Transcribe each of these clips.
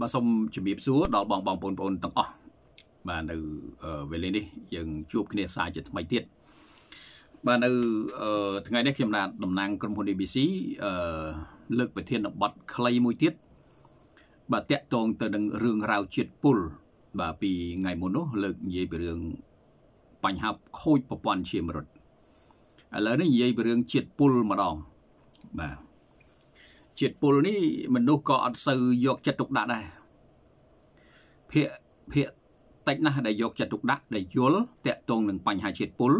បាទសូមជម្រាបសួរដល់បងបងប្អូនបងប្អូនទាំងអស់បាទនៅវេលានេះយើងជួបគ្នាសាជាថ្មីទៀតបាទនៅថ្ងៃនេះខ្ញុំណាតំណាងក្រុមហ៊ុន ABC អឺលើកប្រធានបទខ្លីមួយទៀតបាទតាក់ទងទៅនឹងរឿងរ៉ាវជាតិពុលបាទពីថ្ងៃមុននោះលើកនិយាយពីរឿងបញ្ហាខូចប្រព័ន្ធឈាមរត់ឥឡូវនេះនិយាយពីរឿងជាតិពុលម្ដងបាទជាតិពុលនេះមនុស្សក៏អត់សូវយកចិត្តទុកដាក់ដែរភាកភាកតិចណាស់ដែលយកចិត្តទុកដាក់ ដែលយល់តាក់ទងនឹងបញ្ហាជាតិពុល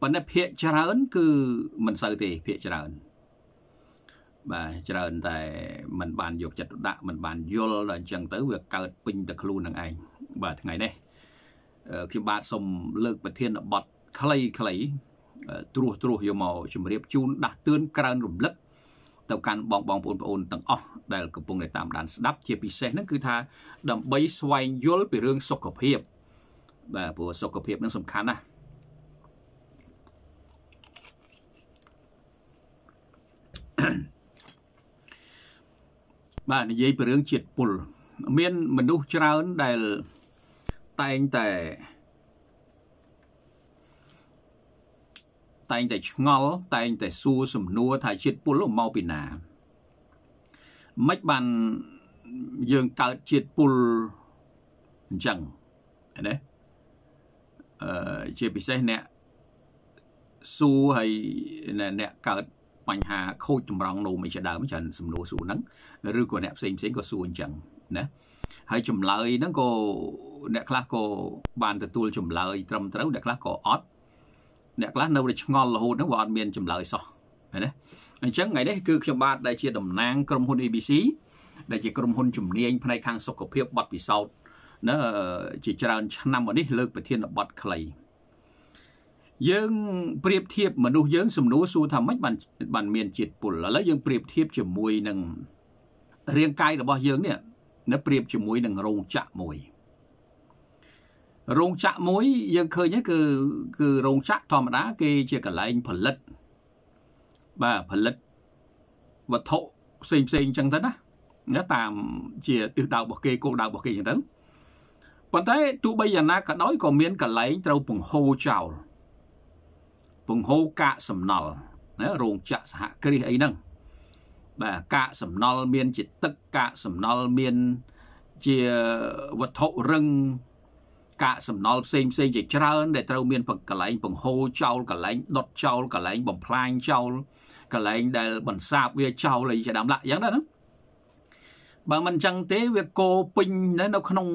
ប៉ុន្តែភាកច្រើន គឺមិនសូវទេភាកច្រើនបាទច្រើន តែมันបានយកចិត្តទុកដាក់มันបានយល់ដល់អញ្ចឹងទៅវាកើតពេញតែខ្លួននឹងឯងបាទថ្ងៃនេះខ្ញុំបាទសូមលើក ប្រធានបទខ្លីៗត្រួសត្រាសយកមកជម្រាបជូនដាស់តឿនក្រើនរំលឹកទៅកាន់បងបងប្អូនប្អូនទាំងអស់ដែលកំពុងតែតាមដានស្ដាប់ជាពិសេសហ្នឹងគឺថា ដើម្បីស្វែងយល់ពីរឿងសុខភាពបាទព្រោះសុខភាពនឹងសំខាន់ណាស់បាទនិយាយពីរឿងជាតិពុលមានមនុស្សច្រើនដែលតែងតែតែងតែឆ្ងល់តែងតែសួរសំណួរថាជាតិពុលមកពីណាមិនបានយើងកើតជាតិពុលអញ្ចឹងណាអឺជាពិសេសអ្នកសួរហើយអ្នកកើតបញ្ហាខូចតម្រង់នោមអីជាដើមច្រើនសំណួរសួរហ្នឹងឬក៏អ្នកផ្សេងផ្សេងក៏សួរអញ្ចឹងណាហើយចម្លើយហ្នឹងក៏អ្នកខ្លះក៏បានទទួលចម្លើយ ត្រឹមត្រូវអ្នកខ្លះក៏អត់អ្នកខ្លះនៅតែឆ្ងល់រហូតហ្នឹងវាអត់មានចម្លើយសោះឃើញទេអញ្ចឹងថ្ងៃនេះគឺខ្ញុំបាទដែលជាតំណាងក្រុមហ៊ុន ABC ដែលជាក្រុមហ៊ុនជំនាញផ្នែកខាងសុខភាពបទពិសោធន៍ណាជាច្រើនឆ្នាំមកនេះលើកប្រធានបទខ្លីយើងប្រៀបធៀបមនុស្សយើងសំណួរសួរថាម៉េចបានបានមានជាតិពុលឥឡូវយើងប្រៀបធៀបជាមួយនឹងរាងកាយរបស់យើងនេះនៅប្រៀបជាមួយនឹងរោងចក្រមួយរោងចក្រមួយយើងឃើញគឺគឺរោងចក្រធម្មតា គេជាកន្លែងផលិតបាទផលិតវត្ថុផ្សេងផ្សេងអញ្ចឹងទៅណាណាតាមជាទិសដៅរបស់គេគោលដៅរបស់គេអញ្ចឹងទៅប៉ុន្តែទោះបីយ៉ាងណាក៏ដោយក៏មានកន្លែងត្រូវពង្ហូរចោលពង្ហូរកាកសំណល់ណារោងចក្រសហគ្រាសអីហ្នឹងបាទកាកសំណល់មាន ជាទឹកកាកសំណល់មានជាវត្ថុរឹងកាកសំណល់ផ្សេងផ្សេងជាច្រើនដែលត្រូវមានកន្លែងបង្ហូរចោលកន្លែងដុតចោលកន្លែងបំផ្លាញចោលកន្លែងដែល បន្សាបវាចោលអីជាដើមឡាក់យ៉ាងដែរណាបើមិនចឹងទេវាគោពេញនៅក្នុង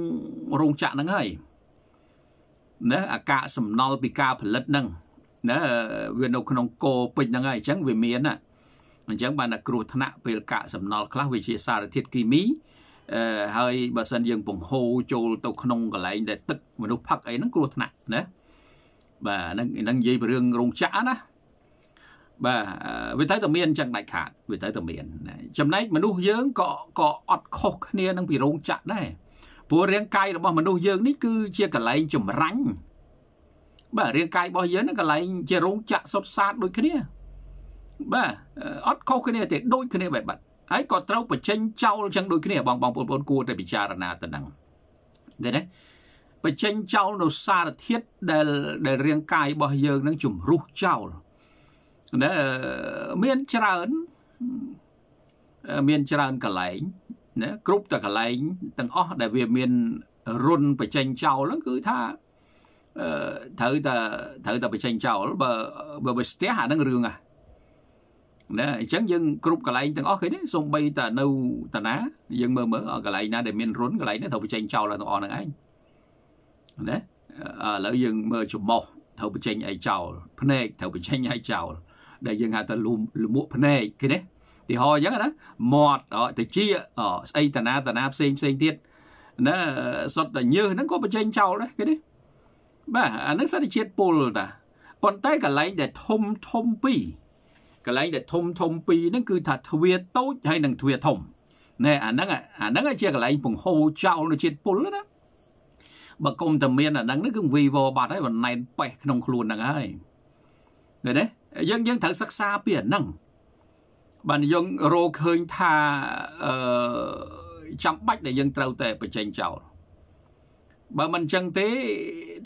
រោងចក្រហ្នឹងហើយណាអាកាសសំណល់ពីការផលិតហ្នឹងណាវានៅក្នុងគោពេញហ្នឹងហើយអញ្ចឹងវាមានណាអញ្ចឹងបានតែគ្រោះថ្នាក់ពេលកាកសំណល់ខ្លះវាជាសារធាតុគីមីហើយបើសិនយើងពង្ហូរចូលទៅក្នុងកន្លែងដែលទឹកមនុស្សផឹកអីហ្នឹងគ្រោះថ្នាក់ណាបាទហ្នឹងហ្នឹងនិយាយពីរឿងរោងចក្រណាបាទវាតែតែមានចឹងដាច់ខាតវាតែតែមាន ចំណែកមនុស្សយើងក៏ក៏អត់ខុសគ្នានឹងពីរោងចក្រដែរព្រោះរាងកាយរបស់មនុស្សយើងនេះគឺជាកន្លែងចម្រាញ់បាទរាងកាយរបស់យើងហ្នឹងកន្លែងជារោងចក្រសុទ្ធសាធដូចគ្នាបាទអត់ខុសគ្នាទេដូចគ្នាបែបបាត់ហើយក៏ត្រូវបញ្ចេញចោលចឹងដូចគ្នាបងបងប្អូនគួរតែពិចារណាទៅនឹងឃើញទេបញ្ចេញចោលនៅសារធាតុដែលដែលរាងកាយរបស់យើងនឹងជំរុះចោលណាមានច្រើនមានច្រើនកន្លែងណាគ្រប់តែកន្លែងទាំងអស់ដែលវាមានរុនបញ្ចេញចោលហ្នឹងគឺថាត្រូវតែត្រូវតែបញ្ចេញចោលបើបើស្ទះអានឹងរឿងហ្នឹងណាអញ្ចឹងយើងគ្រប់កន្លែងទាំងអស់គេនេះសំបីតានៅ តាណាយើងមើលមើលកន្លែងណាដែលមានរុនកន្លែងនេះត្រូវបញ្ចេញចោលទាំងអស់ហ្នឹងឯងណាឥឡូវយើងមើលច្រមុះត្រូវបញ្ចេញឯចោលភ្នែកត្រូវបញ្ចេញឯចោល ដែលយើងហៅថាលំលមក់ភ្នែកគេណាទីហោអញ្ចឹងណាមាត់តិចស្អីតាណាតាណាផ្សេងផ្សេងទៀតណាសុទ្ធតែញើសហ្នឹងក៏បញ្ចេញចោលដែរគេនេះបាទអាហ្នឹងសត្វជាតិពុលតាប៉ុន្តែកន្លែងដែលធំធំពីរកន្លែងដែលធំធំពីរហ្នឹងគឺថាទ្វារតូចហើយនិងទ្វារធំណែអាហ្នឹងអាហ្នឹងជាកន្លែងពង្ហូរចោលនៅជាតិពុលណាបើគុំតែមានអាហ្នឹងគឺវីវបាត់ហើយបណ្ណែនប៉េះក្នុងខ្លួនហ្នឹងហើយឃើញទេយើងយើងត្រូវសិក្សាពីអាហ្នឹងបានយើងរកឃើញថាអឺចាំបាច់ដែលយើងត្រូវតែបញ្ចេញចោលបើមិនចឹងទេ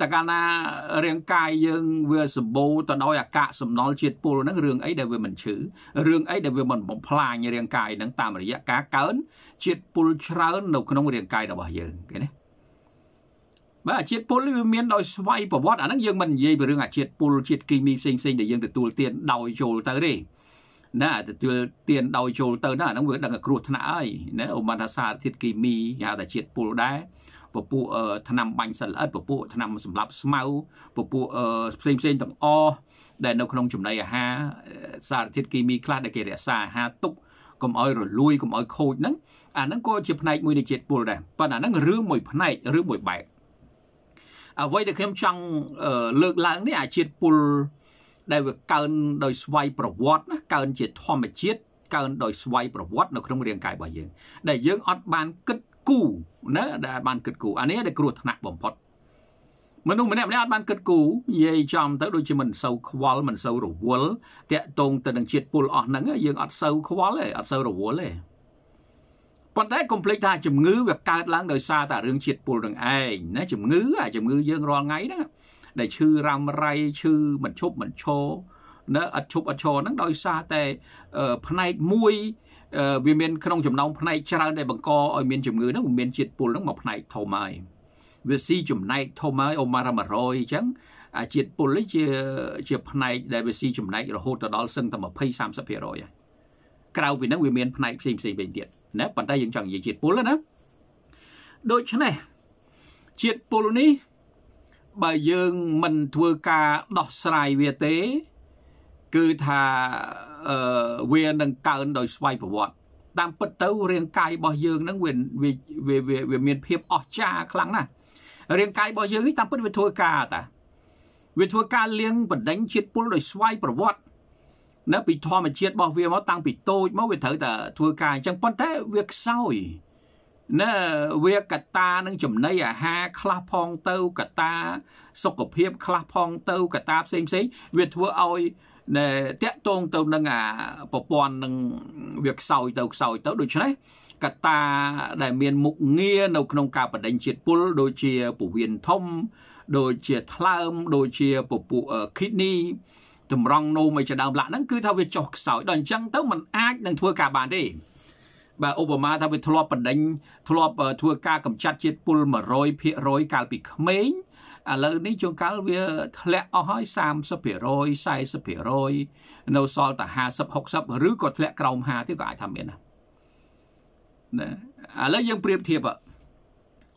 តកាលណារាងកាយយើងវាសម្បូរទៅដោយអាកាសសំណល់ជាតិពុលហ្នឹងរឿងអីដែលវាមិនឈឺរឿងអីដែលវាមិនបំផ្លាញរាងកាយហ្នឹងតាមរយៈការកើនជាតិពុលច្រើននៅ ក្នុងរាង កាយរបស់យើងឃើញទេបាទជាតិពុលវាមានដោយស្វ័យប្រវត្តិអាហ្នឹងយើងមិននិយាយពីរឿងអាជាតិពុលជាតិគីមីផ្សេងផ្សេងដែលយើងទទួលទានដោយចូលទៅទេណាទទួលទានដោយចូលទៅណាហ្នឹងវាដឹងតែគ្រោះថ្នាក់ហើយណាឧបមាថាសារធាតុគីមីគេហៅថាជាតិពុលដែរពពួកថ្នាំបាញ់សត្វល្អិតពពួកថ្នាំសម្លាប់ស្មៅពពួកផ្សេងផ្សេងទាំងអដែលនៅក្នុង ចំណីអាហារសារធាតុគីមីខ្លះដែលគេរក្សាអាហារទុកកុំឲ្យរលួយកុំឲ្យខូចហ្នឹងអាហ្នឹងក៏ជាផ្នែកមួយនៃជាតិពុលដែរប៉ុន្តែអាហ្នឹងរឿងមួយផ្នែកឬមួយបែបអ្វីដែលខ្ញុំចង់លើកឡើងនេះអាជាតិពុលដែលវាកើនដោយស្វ័យប្រវត្តិណាកើនជាធម្មជាតិកើនដោយស្វ័យប្រវត្តិនៅក្នុងរាងកាយរបស់យើង ដែលយើងអត់បានគិតគូណាដែលបានគិតគូអានេះដែលគ្រោះថ្នាក់បំផុត មនុស្សម្នាក់ម្នាក់អត់បានគិតគូរនិយាយចំទៅដូចជាមិនសូវខ្វល់មិនសូវរវល់តាក់ទងទៅនឹងជាតិពុលអស់ហ្នឹងយើងអត់សូវខ្វល់ទេអត់សូវរវល់ទេប៉ុន្តែកុំភ្លេចថាជំងឺវាកើតឡើងដោយសារតែរឿងជាតិពុលនឹងឯងណាជំងឺអាជំងឺយើងរាល់ថ្ងៃហ្នឹងដែលឈឺរ៉ាំរ៉ៃឈឺមិនឈប់មិនឈរណាអត់ឈប់អត់ឈរហ្នឹងដោយសារតែផ្នែកមួយវាមានក្នុងចំណោមផ្នែកច្រើនដែលបង្កឲ្យមានជំងឺហ្នឹងមានជាតិពុលហ្នឹងមកផ្នែកធំហើយវាស៊ីចំណែកធំហើយអូម៉ារ៉ា100អញ្ចឹងអាជាតិពុលនេះជាជាផ្នែកដែលវាស៊ីចំណែករហូតទៅដល់សឹងតែ20 30%ហើយក្រៅពីហ្នឹងវាមានផ្នែកផ្សេងផ្សេងវិញទៀតណាប៉ុន្តែយើងចង់និយាយជាតិពុលណាដូច្នេះជាតិពុលនេះបើយើងមិនធ្វើការដោះស្រាយវាទេគឺថាវានឹងកើនដោយស្វ័យប្រវត្តិតាមពិតទៅរាងកាយរបស់យើងនឹងវាវាវាមានភាពអស្ចារ្យខ្លាំងណាស់រាងកាយរបស់យើងនេះតាមពិតវាធ្វើការតា វាធ្វើការលៀងបណ្ដេញជាតិពុលដោយស្វ័យប្រវត្តិណាពីធម្មជាតិរបស់វាមកតាំងពីតូចមកវាត្រូវតែធ្វើការអញ្ចឹងប៉ុន្តែវាខ្សោយណាវាកតានឹងចំណីអាហារខ្លះផងទៅកតា សុខភាព ខ្លះផងទៅកតាផ្សេងផ្សេងវាធ្វើឲ្យដែលតកតងទៅនឹងអាប្រព័ន្ធនឹងវាខ្សោយទៅខ្សោយទៅដូច្នេះកត្តាដែលមានមុខងារនៅក្នុងការបដិញ្ញជាតិពុលដូចជាពវៀនធំ ដូចជាថ្លើមដូចជាពពុះ kidney តម្រង់នោមអីជាដើមឡាក់ហ្នឹងគឺថាវាចុះខ្សោយដល់អញ្ចឹងទៅมันអាចនឹងធ្វើការបានទេបាទឧបមាថាវាធ្លាប់បណ្ដិញធ្លាប់ធ្វើការកម្ចាត់ជាតិពុល100%កាលពីក្មេងឥឡូវនេះជួនកាលវាធ្លាក់អស់ហើយ30% 40%នៅសល់តែ50 60ឬក៏ធ្លាក់ក្រោម50ទៀតក៏អាចថាមានដែរណាឥឡូវយើងប្រៀបធៀប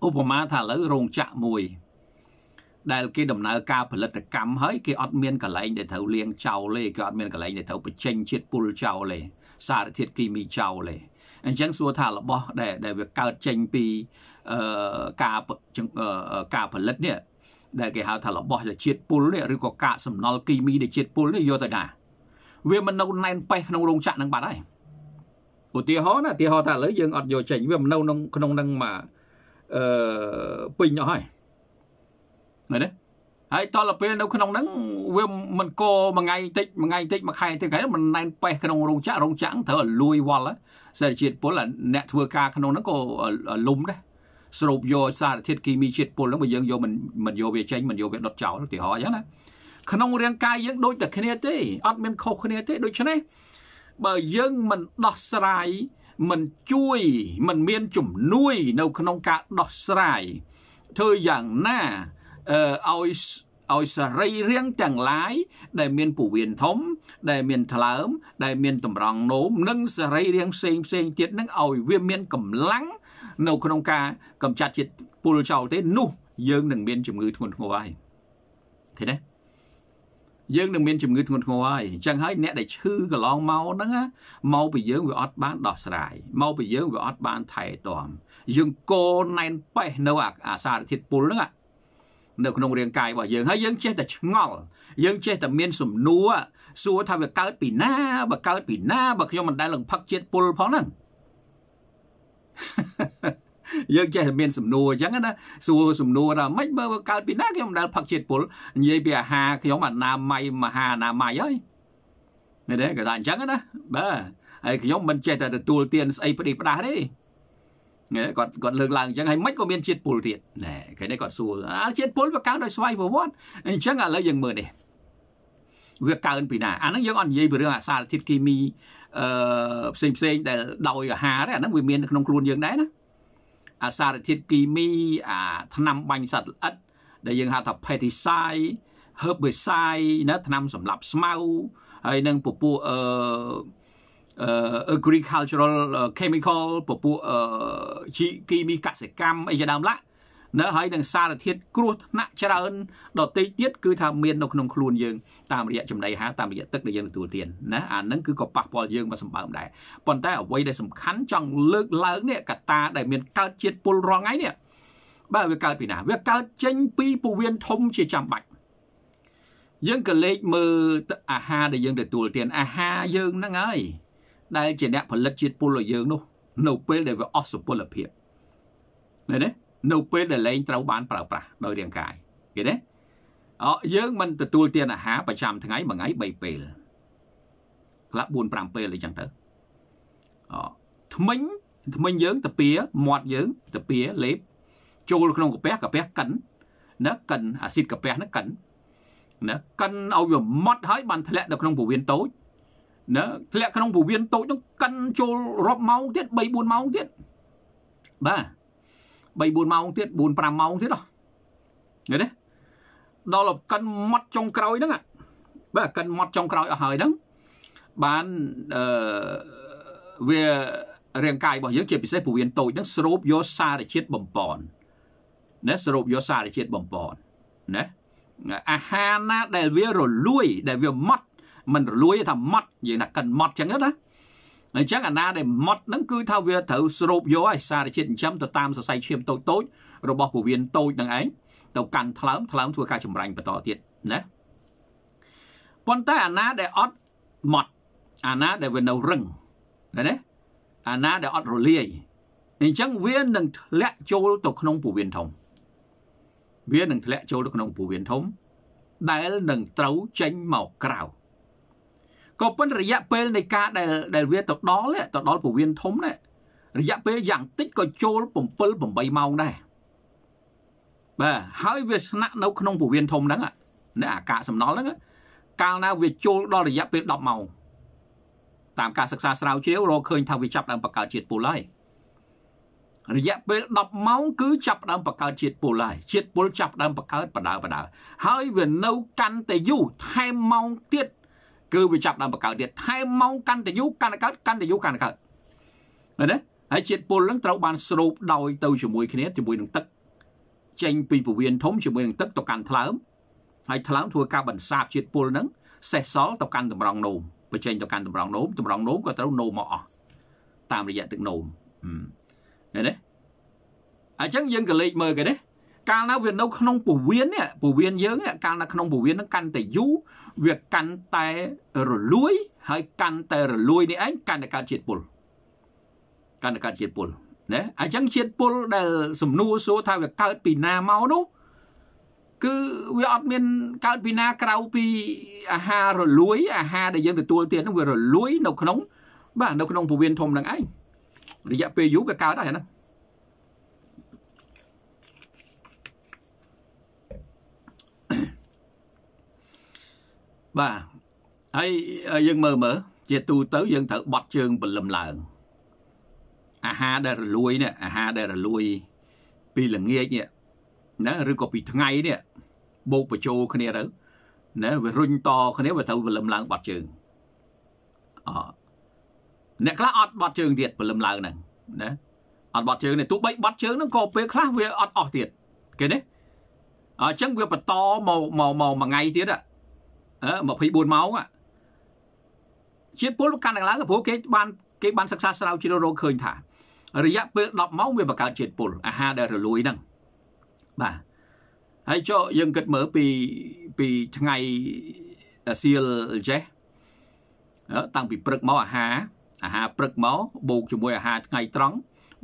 ឧបមាថាឥឡូវរោងចក្រមួយ ដែលគេដំណើរការផលិតកម្មហើយគេអត់មានកន្លែងដែលត្រូវលាងចោលទេគេអត់មានកន្លែងដែលត្រូវបញ្ចេញជាតិពុលចោលទេសារធាតុគីមីចោលទេអញ្ចឹងសួរថារបស់ ដែលដែលវាកើតចេញពីអឺការការផលិតនេះដែលគេហៅថារបស់ដែលជាតិពុលនេះឬក៏កាកសំណល់គីមីដែលជាតិពុលនេះយកទៅណាវាមិននៅណែនប៉េះក្នុងរោងចក្រនឹងបាត់ហើយឧទាហរណ៍ណាឧទាហរណ៍ថាឥឡូវយើងអត់យកចេញវាមិននៅក្នុងក្នុងនឹងមកអឺពេញអស់ហើយឃើញទេហើយតរទៅពេលនៅក្នុងហ្នឹងវាមិនកមួយថ្ងៃតិចមួយថ្ងៃតិចមួយខែតិចខែមិនណែនប៉េះក្នុងរោងចក្ររោងចក្រត្រូវឲ្យលួយវល់សារជាតិពុលអ្នកធ្វើការក្នុងហ្នឹងក៏លុំដែរស្រូបយកសារធាតុគីមីជាតិពុលហ្នឹងបើយើងយកមិនមិនយកវាចេញមិនយកវាដុតចោលឧទាហរណ៍អញ្ចឹងណាក្នុងរាងកាយយើងដូចតែគ្នាទេអត់មានខុសគ្នាទេដូច្នេះបើយើងមិនដោះស្រាយមិនជួយមិនមានជំនួយ នៅក្នុងការដោះស្រាយធ្វើយ៉ាងណាឲ្យឲ្យសរីរាង្គទាំងឡាយដែលមានពោះវៀនធំ ដែលមានថ្លើម ដែលមានតម្រងនោមនិងសរីរាង្គផ្សេងផ្សេងទៀតនឹងឲ្យវាមានកម្លាំងនៅក្នុងការកម្ចាត់ជាតិពុលចោលទេនោះយើងនឹងមានជំងឺធ្ងន់ធ្ងរហើយឃើញទេយើងនឹងមានជំងឺធ្ងន់ធ្ងរហើយអញ្ចឹងហើយ អ្នកដែលឈឺកន្លងមកហ្នឹងមកពីយើងវាអត់បានដោះស្រាយមកពីយើងវាអត់បានថែទាំយើងកោណែនប៉េះនៅអាសារធាតុពុលហ្នឹងនៅក្នុងរាងកាយរបស់យើងហើយយើងចេះតែឆ្ងល់យើងចេះតែមាន សំណួរសួរ ថាវាកើតពីណាបើកើតពីណាបើខ្ញុំមិនដែលលំផឹកជាតិពុលផងហ្នឹងយើងចេះមានសំណួរអញ្ចឹងណាសួរសំណួរថាម៉េចមើលកើតពីណាខ្ញុំមិនដែលផឹកជាតិពុលនិយាយពីអាហារខ្ញុំអនាម័យមហាអនាម័យហើយមែនទេគេថាអញ្ចឹងណាបាទហើយខ្ញុំមិនចេះតែទទួលទានស្អីផ្ដេសផ្ដាស់ទេគាត់គាត់លើកឡើងអញ្ចឹងហើយមិនក៏មាន ជាតិពុលទៀតណែគេនេះគាត់សួរអាជាតិពុលវាកើតដោយស្វ័យប្រវត្តិអញ្ចឹងឥឡូវយើងមើលនេះវាកើនពីណាអាហ្នឹងយើងអត់និយាយពីរឿងអាសារធាតុគីមីអឺផ្សេងផ្សេងដែលដោយអាហារទេអាហ្នឹងវាមាននៅក្នុងខ្លួនយើងដែរណាអាសារធាតុគីមីអាថ្នាំបាញ់សត្វល្អិតដែលយើងហៅថា pesticide herbicide ណាថ្នាំសម្រាប់ស្មៅហើយនឹងពពួកអឺ agricultural chemical ពពួកគីមីកសិកម្មអីជាដើមឡាណាហើយនឹងសារធាតុគ្រោះថ្នាក់ច្រើនដទៃទៀតគឺថាមាននៅក្នុងខ្លួនយើងតាមរយៈចំណីអាហារតាមរយៈទឹកដែលយើងទទួលទានណាអានឹងគឺក៏ប៉ះពាល់យើងមកសម្បើមដែរប៉ុន្តែអ្វីដែលសំខាន់ចង់លើកឡើងនេះកត្តាដែលមានកើតជាតិពុលរងថ្ងៃនេះបាទវាកើតពីណាវាកើតចេញពីពវៀនធំជាចាំបាច់យើងក៏លេខមើលអាហារដែលយើងទទួលទានអាហារយើងហ្នឹងហើយដែលជាអ្នកផលិតជាតិពុលរបស់យើងនោះ នៅពេលដែលវាអស់សុពលភាពមែនទេនៅពេលដែលលែងត្រូវបានប្រើប្រាស់ដោយរាងកាយឃើញទេអយើងមិនទទួលទានអាហារប្រចាំថ្ងៃមួយថ្ងៃ3ពេលខ្លះ4 5ពេលអីចឹងទៅអថ្មិញថ្មិញយើងតាពាមាត់យើងតាពាលេបចូលក្នុងកាពះកាពះកិនណាកិនអាស៊ីតកាពះហ្នឹងកិនណាកិនឲ្យវាម៉ត់ហើយបានធ្លាក់ទៅក្នុងពោះវៀនតូចណាធ្លាក់ក្នុងពោះវៀនតូចហ្នឹងកិនចូលរាប់ម៉ោងទៀត3 4ម៉ោងទៀតបាទ3 4ម៉ោងទៀត4 5ម៉ោងទៀតហ៎ឃើញទេដល់កិនម៉ត់ចុងក្រោយហ្នឹងបាទកិនម៉ត់ចុងក្រោយអស់ហើយហ្នឹងបានអឺវារាងកាយរបស់យើងជាពិសេសពោះវៀនតូចហ្នឹងស្រូបយកសារជាតិបំពន់ណាស្រូបយកសារជាតិបំពន់ណាអាហារណាដែលវារលួយ ដែលវាម៉ត់មិនរលួយថាម៉ត់យើងថាកិនម៉ត់ចឹងណាអញ្ចឹងអាណាដែលម៉ត់ហ្នឹងគឺថាវាត្រូវស្រូបយកឲ្យសារជាតិចិញ្ចឹមទៅតាមសរសៃឈាមតូចតូចរបស់ពោះវៀនតូចហ្នឹងឯងទៅកាន់ថ្លើមថ្លើមធ្វើការចម្រាញ់បន្តទៀតណាប៉ុន្តែអាណាដែលអត់ម៉ត់អាណាដែលវានៅរឹងណាអាណាដែលអត់រលាយអញ្ចឹងវានឹងធ្លាក់ចូលទៅក្នុងពោះវៀនធំវានឹងធ្លាក់ចូលទៅក្នុងពោះវៀនធំ ដែលនឹងត្រូវចេញមកក្រៅក៏ប៉ុន្តែរយៈពេលនៃការដែលដែលវាទៅដល់ទៅដល់ពវៀនធំណារយៈពេលយ៉ាងតិចក៏ចូល7 8ម៉ោងដែរបាទហើយវាស្នាក់នៅ ក្នុងពវៀនធំហ្នឹងណាអាកាសសំណល់ហ្នឹងកាលណាវាចូលដល់រយៈពេល10ម៉ោងតាមការសិក្សាស្រាវជ្រាវរកឃើញថាវាចាប់ដើមបង្កើតជាតិពុលហើយរយៈពេល10ម៉ោងគឺចាប់ដើមបង្កើតជាតិពុលហើយជាតិពុលចាប់ដើមបង្កើតបដើបដើហើយវានៅកាន់តែយូរថែមម៉ោងទៀតគឺវាចាប់ដើមបង្កើតទៀតថែមម៉ោងកាន់តយូកាន់កើតកាន់តយូកាន់កើតណាហើយជាតិពុលនឹងត្រូវបានស្រូបដោយទៅជាមួយគ្នាជាមួយនឹងទឹក ចេញ ពីពវៀនធំជាមួយនឹងទឹកទៅកាន់ថ្លើមហើយថ្លើមធ្វើការបន្សាប ជាតិពុលនឹងសេះសល់ទៅកាន់តម្រងនោមបញ្ចេញទៅកាន់តម្រងនោមតម្រងនោមក៏ត្រូវនោមមកអស់តាមរយៈទឹកនោមឃើញទេអញ្ចឹងយើងក៏លេខមើលគេនេះកាលណាវានៅក្នុងពវៀននេះពវៀនយើងកាលណាក្នុងពវៀនហ្នឹងកាន់តែយូរវាកាន់តែរលួយហើយកាន់តែរលួយនេះឯងកាន់តែកើតជាតិពុលកាន់តែកើតជាតិពុលណាអញ្ចឹងជាតិពុលដែលសំនួរសួរថាវាកើតពីណាមកនោះគឺវាអត់មានកើតពីណាក្រៅពីអាហាររលួយអាហារដែលយើងទទួលទាននោះវារលួយ នៅក្នុង បាទនៅក្នុងពវៀនធំហ្នឹងឯងរយៈពេលយូរវាកើតហើយណាបាទហើយយើងមើលមើលជាទូទៅយើងត្រូវបត់ជើងពលឹមឡើងអាហារដែលរលួយនេះអាហារដែលរលួយពីល្ងាចនេះណាឬក៏ពីថ្ងៃនេះបោកបញ្ចូលគ្នាទៅណាវារុញតគ្នាវាត្រូវពលឹមឡើងបត់ជើងអអ្នកខ្លះអត់បត់ជើងទៀតពលឹមឡើងហ្នឹងណាអត់បត់ជើងទេទោះបីបត់ជើងហ្នឹងក៏ពេលខ្លះវាអត់អស់ទៀតគេនេះអញ្ចឹងវាបន្តមកមកមកមួយថ្ងៃទៀត24ម៉ោងជាតិពលកាន់តែឡើងព្រោះគេបានគេបានសិក្សាស្រាវជ្រាវរកឃើញ ថា រយៈពេល10ម៉ោងវាបង្កើតជាតិពុលអាហារដែលរលួយហ្នឹងបាទហើយចុះយើងគិតមើលពីពីថ្ងៃអាសៀលចេះតាំងពីព្រឹកមកអាហារអាហារព្រឹកមកបូកជាមួយអាហារថ្ងៃត្រង់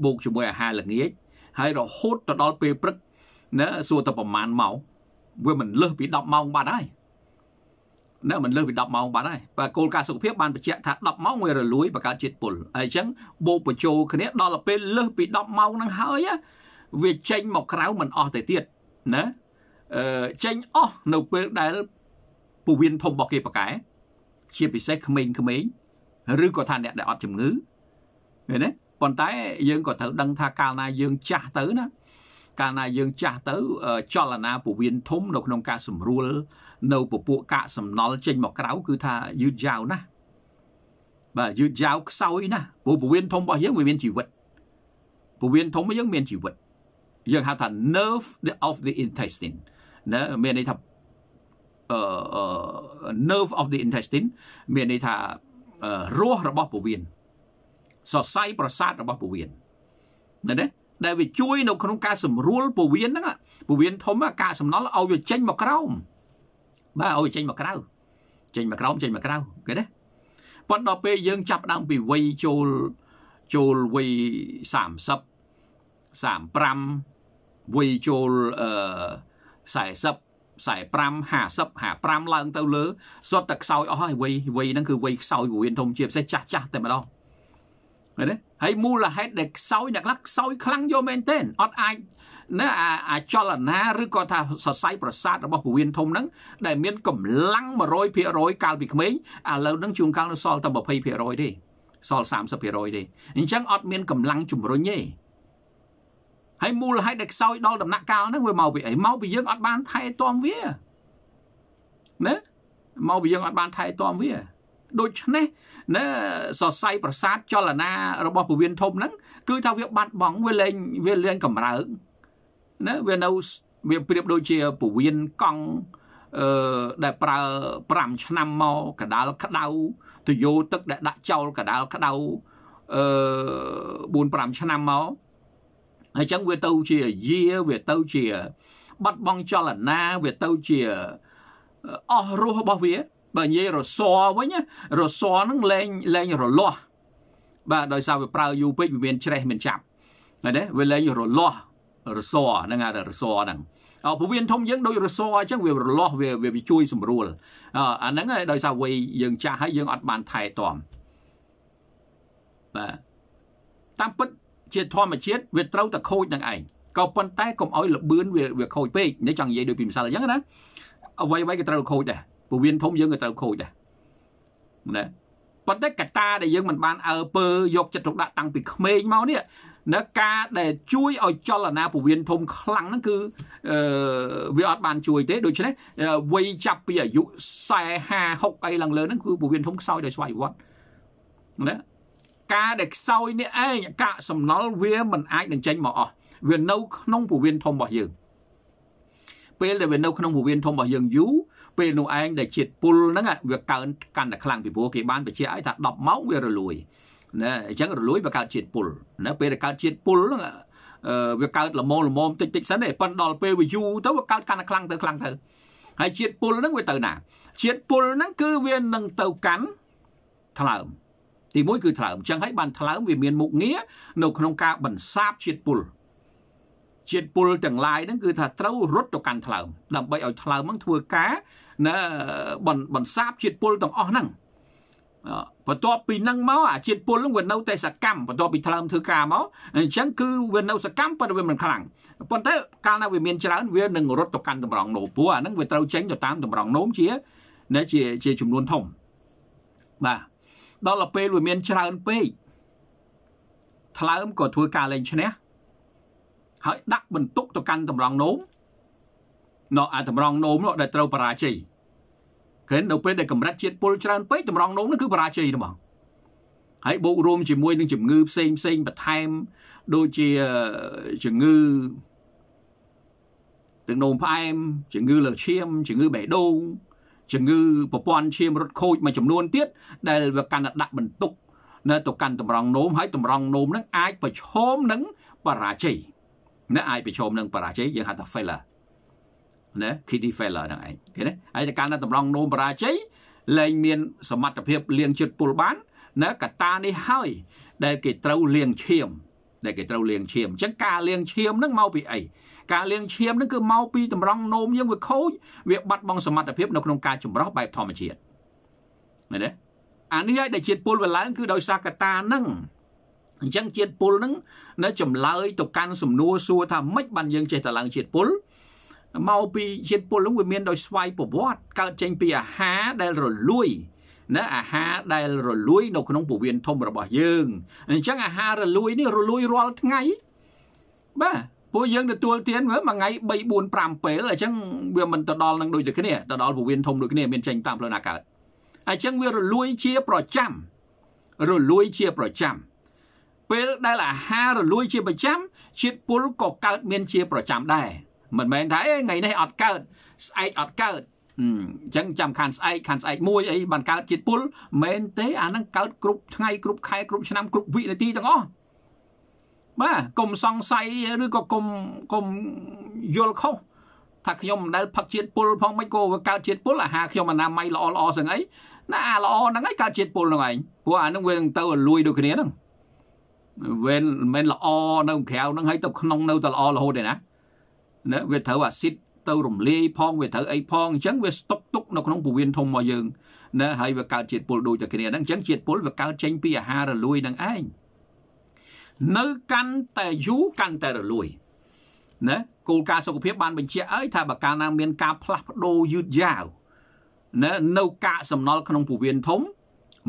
បូកជាមួយអាហារល្ងាច ហើយរហូតទៅដល់ពេលព្រឹកណាសួរតែប្រហែលម៉ោងវាមិនលើសពី10ម៉ោងបាត់ហើយនៅមិនលើសពី10ម៉ោងបាត់ហើយបើគោលការណ៍សុខភាពបានបញ្ជាក់ថា10ម៉ោងវារលួយបង្កើតជាតិពុលហើយអញ្ចឹងបូកបញ្ចូលគ្នាដល់ទៅពេលលើសពី10ម៉ោងហ្នឹងហើយ វាចេញមកក្រៅមិនអស់ទៅទៀតណាអឺចេញអស់នៅពេលដែលពវៀនធំរបស់គេប៉កែជាពិសេសក្មេងៗឬក៏ថាអ្នកដែលអត់ជំងឺឃើញទេប៉ុន្តែយើងក៏ត្រូវដឹងថាកាលណាយើងចាស់ទៅណាកាលណាយើងចាស់ទៅ ចលនាពវៀនធំនៅក្នុងការសម្រួលនៅពពួកកាកសំណល់ចេញ មកក្រៅគឺថាយឺតយ៉ាវណាស់បាទយឺតយ៉ាវខ្សោយណាស់ព្រោះពវៀនធំរបស់យើងវាមានជីវិតពវៀនធំរបស់យើងមានជីវិត យើងហៅថា nerve of the intestine ណាមានន័យថាអឺ nerve of the intestine មានន័យថារសរបស់ពវៀនសរសៃប្រសាទរបស់ពវៀនណាណាដែលវាជួយនៅក្នុងការសម្រួលពវៀនហ្នឹងពវៀនធំកាកសំណល់ឲ្យវាចេញមកក្រោមបាទឲ្យចេញមកក្រៅចេញមកក្រោមចេញមកក្រៅគេណាប៉ុន្តែដល់ពេលយើងចាប់ដើមពីវ័យចូលចូលវ័យ30 35វ័យចូលអឺ40 45 50 55ឡើង ទៅលើសុទ្ធតែខ្សោយអស់ហើយវ័យវ័យហ្នឹងគឺវ័យខ្សោយពវៀនធំជាពិសេសចាស់ចាស់តែម្ដងឃើញទេហើយមូលហេតុដែលខ្សោយអ្នកខ្លះខ្សោយខ្លាំងយកមែនទែនអត់អាចនៅអាចលនាឬក៏ថាសរសៃប្រសាទរបស់ពវៀនធំហ្នឹងដែលមានកម្លាំង100%កាលពីក្មេងឥឡូវហ្នឹងជួនកាលនៅសល់តែ20%ទេសល់30%ទេអញ្ចឹងអត់មានកម្លាំងជំរុញទេហើយមូលហេតុដែលខ្សោយដល់ដំណាក់កាលហ្នឹងវាមកពីអីមកពីយើងអត់បានថែទាំវាណាមកពីយើងអត់បានថែទាំវា ដូច្នេះណាសរសៃប្រសាទចលនារបស់ពវៀនធំហ្នឹងគឺថាវាបាត់បង់វាលែងវាលែងកម្រើកណាវានៅវាប្រៀបដូចជាពវៀនកង់អឺដែលប្រើ5ឆ្នាំមកកដាលក្តៅទយោទឹកដែលដាក់ចោលកដាលក្តៅអឺ4 5ឆ្នាំមកហើយចឹងវាទៅជាយាវាទៅជាបាត់បង់ចលនាវាទៅជាអស់រសរបស់វា បើនិយាយរស័វិញរស័ហ្នឹងលែងលែងរលាស់បាទដោយសារវាប្រើយូរពេកវាមាន ច្រេះមានចាប់ហ្នឹងវាលែងរលាស់រស័ហ្នឹងហៅថារស័ហ្នឹងអោពវៀនធំយើងដូចរស័អញ្ចឹងវារលាស់វាវាជួយសម្រួលអាហ្នឹងដោយសារវ័យយើងចាស់ហើយយើងអត់បានថែទាំបាទតាមពិតជាធម្មជាតិវាត្រូវតែខូចនឹងឯងក៏ប៉ុន្តែកុំឲ្យលបឿនវាវាខូចពេកនេះចង់និយាយដូចពីម្សិលអញ្ចឹងណាអ្វីអ្វីក៏ត្រូវខូចដែរពវៀនធំយើងក៏ត្រូវខូចដែរណាប៉ុន្តែកត្តាដែលយើងមិនបានអើពើយកចិត្តទុកដាក់តាំងពីក្មេងមកនេះនៅការដែលជួយឲ្យចលនាពវៀនធំខ្លាំងហ្នឹងគឺវាអត់បានជួយទេដូច្នេះវ័យចាប់ពីអាយុ40 50អីឡើងលើហ្នឹងគឺពវៀនធំខ្សោយដោយស្វ័យវត្តណាការដែលខ្សោយនេះឯងកាកសំណល់វាមិនអាចនឹងចេញមកអស់វានៅក្នុងពវៀនធំរបស់យើងពេលដែលវានៅក្នុងពវៀនធំរបស់យើងយូរពេលនោះឯងដែលជាតិពុលហ្នឹងវាកើនកាន់តែខ្លាំងពីព្រោះគេបានបញ្ជាក់ឲ្យថា10ម៉ោងវារលួយណាអញ្ចឹងរលួយវាកើតជាតិពុលណាពេលដែលកើតជាតិពុលហ្នឹងវាកើតល្មមល្មមតិចតិចសិនទេប៉ុន្តែដល់ពេលវាយូរទៅវាកើតកាន់តែខ្លាំងទៅខ្លាំងទៅហើយជាតិពុលហ្នឹងវាទៅណា ជាតិពុលហ្នឹងគឺវានឹងទៅកាន់ថ្លើមទីមួយគឺថ្លើមអញ្ចឹងហើយបានថ្លើមវាមានមុខងារនៅក្នុងការបន្សាបជាតិពុលជាតិពុលទាំងឡាយហ្នឹងគឺថាត្រូវរត់ទៅកាន់ថ្លើមដើម្បីឲ្យថ្លើមហ្នឹងធ្វើការណាបន្សាបជាតិពុលទាំងអស់ហ្នឹងបន្ទាប់ពីនឹងមកអាជាតិពុលនឹងវានៅតែសកម្មបន្ទាប់ពីថ្លើមធ្វើការមកអញ្ចឹងគឺវានៅសកម្មប៉ុន្តែវាមិនខ្លាំងប៉ុន្តែកាលណាវាមានច្រើនវានឹងរត់ទៅកាន់តម្រងនោមព្រោះអានឹងវាត្រូវចេញទៅតាមតម្រងនោមជាជាជាចំនួនធំបាទដល់ទៅពេលវាមានច្រើនពេកថ្លើមក៏ធ្វើការលែងឈ្នះហើយដាក់បន្ទុកទៅកាន់តម្រងនោមនៅអាតម្រងនោមនោះដែលត្រូវបរាជ័យគេនៅពេលដែលកម្រិតជាតិពុលច្រើនពេកតម្រងនោមនឹងគឺបរាជ័យហ្មងហើយបូករួមជាមួយនឹងជំងឺផ្សេងផ្សេងបន្ថែមដូចជាជំងឺទឹកនោមផ្អែមជំងឺលើឈាមជំងឺបេះដូងជំងឺប្រព័ន្ធឈាមរត់ខូចមួយចំនួនទៀតដែលវាកាន់តែដាក់បន្ទុកនៅទៅកាន់តម្រងនោមហើយតម្រងនោមនឹងអាចប្រឈមនឹងបរាជ័យអ្នកអាចប្រឈមនឹងបរាជ័យយើងហៅថា failure ណា kidney failure ហ្នឹងឯងឃើញទេហើយតែកាលណាតម្រង់នោមបរាជ័យលែងមាន សមត្ថភាពលៀងជិតពុលបានណាកតានេះហើយ ដែលគេត្រូវលៀងឈាមដែលគេត្រូវលៀងឈាមអញ្ចឹងការលៀងឈាមហ្នឹងមកពីអីការលៀងឈាមហ្នឹងគឺមកពីតម្រង់នោមយើងវាខូចវាបាត់បង់សមត្ថភាពនៅក្នុងការចម្រោះបែបធម្មជាតិមែនទេអានេះហើយដែលជាតិពុលវាឡើងគឺដោយសារកតាហ្នឹងអញ្ចឹងជាតិពុលហ្នឹងនៅចម្លើយទៅកាន់សំណួរសួរថាម៉េចបានយើងចេះតែឡើងជាតិពុលមកពីជាតិពុលនឹងវាមានដោយស្វ័យប្រវត្តិកើតចេញពីអាហារដែលរលួយណាអាហារដែលរលួយ នៅក្នុងពវៀនធំរបស់យើងអញ្ចឹងអាហាររលួយនេះរលួយរាល់ថ្ងៃបាទពួកយើងទទួលទានមើលមួយថ្ងៃ3 4 5ពេលអញ្ចឹងវាមិនទៅដល់នឹងដូចតែគ្នាទៅដល់ពវៀនធំដូចគ្នាមានចេញតាមផ្លូវណាកើតអញ្ចឹងវារលួយជាប្រចាំរលួយជាប្រចាំពេលដែលអាហាររលួយជាប្រចាំជាតិពុលក៏កើតមាន ជាប្រចាំដែរមិនមែនថាអេថ្ងៃនេះអត់កើតស្អែកអត់កើតអញ្ចឹងចាំខានស្អែកខានស្អែកមួយអីបានកើតជាតិពុលមែនទេអាហ្នឹងកើតគ្រប់ថ្ងៃគ្រប់ខែគ្រប់ឆ្នាំគ្រប់វិនាទីទាំងអស់បាទកុំសង្ស័យឬក៏កុំកុំយល់ខុសថាខ្ញុំមិនដែលផឹកជាតិពុលផងមិនក៏កើតជាតិពុលអាហារខ្ញុំអនាម័យល្អល្អស្ងអីណាអាល្អហ្នឹងឯងកើតជាតិពុលហ្នឹងឯងព្រោះអាហ្នឹងវានឹងទៅលួយដូចគ្នាហ្នឹងវិញមិនមែនល្អនៅក្រៅហ្នឹងហើយទៅក្នុងនៅតែល្អរហូតទេណាណាវាត្រូវអាស៊ីតទៅរំលាយផងវាត្រូវអីផងអញ្ចឹងវាស្តុកទុកនៅក្នុងពោះវៀនធំរបស់យើងណាហើយវាកើតជាតិពុលដូចតែគ្នាហ្នឹងអញ្ចឹងជាតិពុលវាកើតចេញពីអាហាររលួយនឹងឯងនៅកាន់តែយូរកាន់តែរលួយណាគោលការណ៍សុខភាពបានបញ្ជាក់ឲ្យថាបើកាលណាមានការផ្លាស់ប្ដូរយឺតយ៉ាវណានៅកាកសំណល់ក្នុងពោះវៀនធំ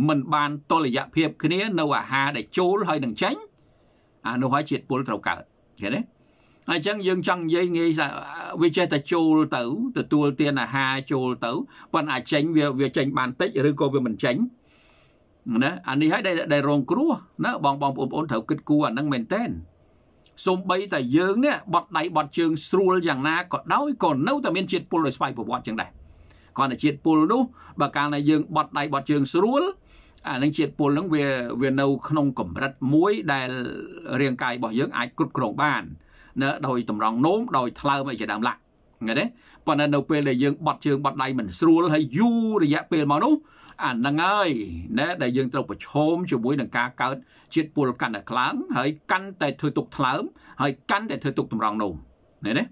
มันបានតុល្យភាព គ្នានៅអាហារដែលចូលហើយនឹងចេញអានោះហើយជាតិពុលត្រូវកើតឃើញទេអញ្ចឹងយើងចង់និយាយងាយថាវាចេះតែចូលទៅទទួលទានអាហារចូលទៅប៉ុន្តែចេញវាវាចេញបានតិចឬក៏វាមិនចេញណាអានេះហើយដែលរងគ្រោះណាបងបងប្អូនត្រូវគិតគូរអាហ្នឹងមែនតែនសូម្បីតែយើងនេះបត់ដៃបត់ជើងស្រួលយ៉ាងណាក៏ដោយក៏នៅតែមានជាតិពុលដោយស្វ័យប្រវត្តិចឹងដែរគ្រាន់តែជាតិពុលនោះបើកាលណាយើងបត់ដៃបត់ជើងស្រួលអានឹងជាតិពុលនឹងវាវានៅក្នុងកម្រិតមួយដែលរាងកាយរបស់យើងអាចគ្រប់គ្រងបានដោយតម្រង់នោមដោយថ្លើមអីជាដើមឡាក់ហ្នឹងទេប៉ុន្តែនៅពេលដែលយើងបត់ជើងបត់ដៃមិនស្រួលហើយយូររយៈពេលមកនោះអាហ្នឹងហើយណែដែលយើងត្រូវប្រឈមជាមួយនឹងការកើតជាតិពុលកាន់តែខ្លាំងហើយកាន់តែធ្វើទុកថ្លើមហើយកាន់តែធ្វើទុកតម្រង់នោមណែណា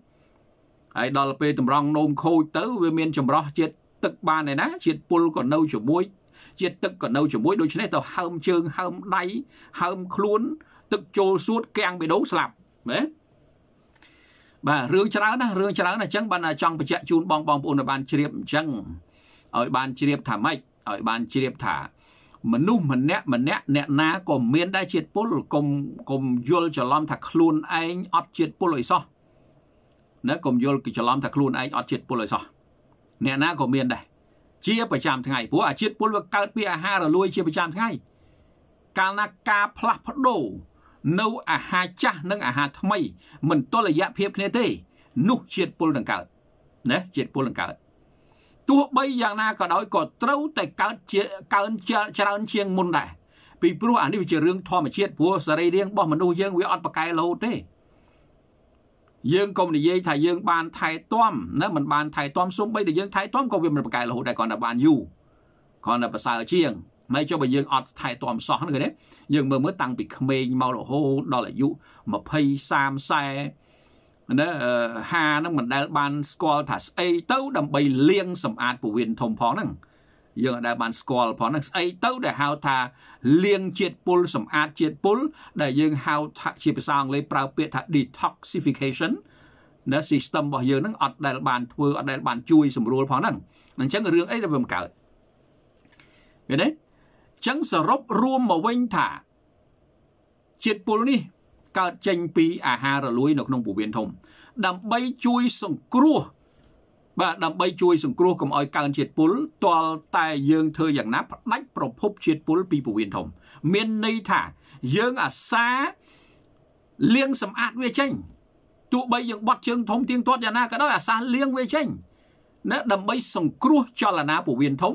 ហើយដល់ពេលតម្រង់នោមខូចទៅវាមានចម្រោះជាតិទឹកបានឯណា ជាតិពុលក៏នៅជាមួយ ជាតិទឹកក៏នៅជាមួយ ដូច្នេះទៅហើមជើងហើមដៃហើមខ្លួន ទឹកចូលសួតកាំងបេដូងស្លាប់ណាបាទរឿងច្រើនណាស់រឿងច្រើនណាស់អញ្ចឹងបានចង់បញ្ជាក់ជូនបងបងប្អូនឲ្យបានជ្រាបអញ្ចឹងឲ្យបានជ្រាបថាម៉េចឲ្យបានជ្រាបថាមនុស្សម្នាក់ម្នាក់អ្នកណាក៏មានដែរជាតិពុលកុំកុំយល់ច្រឡំថាខ្លួនឯងអត់ជាតិពុលអីសោះណាកុំយល់ច្រឡំថាខ្លួនឯងអត់ជាតិពុលអីសោះអ្នកណាក៏មានដែរជាប្រចាំថ្ងៃព្រោះអាជាតិពុលវាកើតពីអាហាររលួយជាប្រចាំថ្ងៃកាលណាការផ្លាស់ប្ដូរនៅអាហារចាស់និងអាហារថ្មីមិនទល់រយៈភាពគ្នាទេ នោះជាតិពុលនឹងកើតណាជាតិពុលនឹងកើតទោះបីយ៉ាងណាក៏ដោយក៏ត្រូវតែកើតជាកើនច្រើនជាងមុនដែរពីព្រោះអានេះវាជារឿងធម្មជាតិព្រោះសរីរាង្គរបស់មនុស្សយើងវាអត់ប្រកែលោទេយើងកុំនិយាយថាយើងបានថែទាំណាមិនបានថែទាំសូម្បីតែយើងថែទាំក៏វាមិនប្រកែលោដែរគ្រាន់តែបានយូរគ្រាន់តែប្រសើរជាងម៉េចចុះបើយើងអត់ថែទាំសោះហ្នឹងគេទេយើងមើលមើលតាំងពីក្មេងមករហូតដល់អាយុ20 30 40ណាហាហ្នឹងមិនដែល បានស្គាល់ថាស្អីទៅដើម្បីលាងសម្អាតពោះវៀនធំផងហ្នឹងយើងអាចបានស្គាល់ផងហ្នឹងស្អីទៅដែលហៅថាលាង ជាតិពុលសម្អាតជាតិពុលដែលយើងហៅថាជាភាសាអង់គ្លេសប្រើពាក្យថា detoxification ណា system របស់យើងហ្នឹងអត់ដែល បានធ្វើអត់ដែលបានជួយសម្រួលផងហ្នឹងអញ្ចឹងរឿងអីដែលវាមិនកើតឃើញទេចឹងសរុបរួមមកវិញថាជាតិពុលនេះកើតចេញពីអាហាររលួយ នៅក្នុងពោះវៀនធំដើម្បីជួយសង្គ្រោះបាទដើម្បីជួយសង្គ្រោះកុំឲ្យកើនជាតិពុលទាល់តែយើងធ្វើយ៉ាងណាផ្ដាច់ប្រភពជាតិពុលពីពោះវៀនធំ មានន័យថាយើងអាសាលាងសម្អាតវាចេញទោះបីយើងបត់ជើងធំទៀងទាត់យ៉ាងណាក៏ដោយអាសាលាងវាចេញណាដើម្បី សង្គ្រោះចលនាពោះវៀនធំ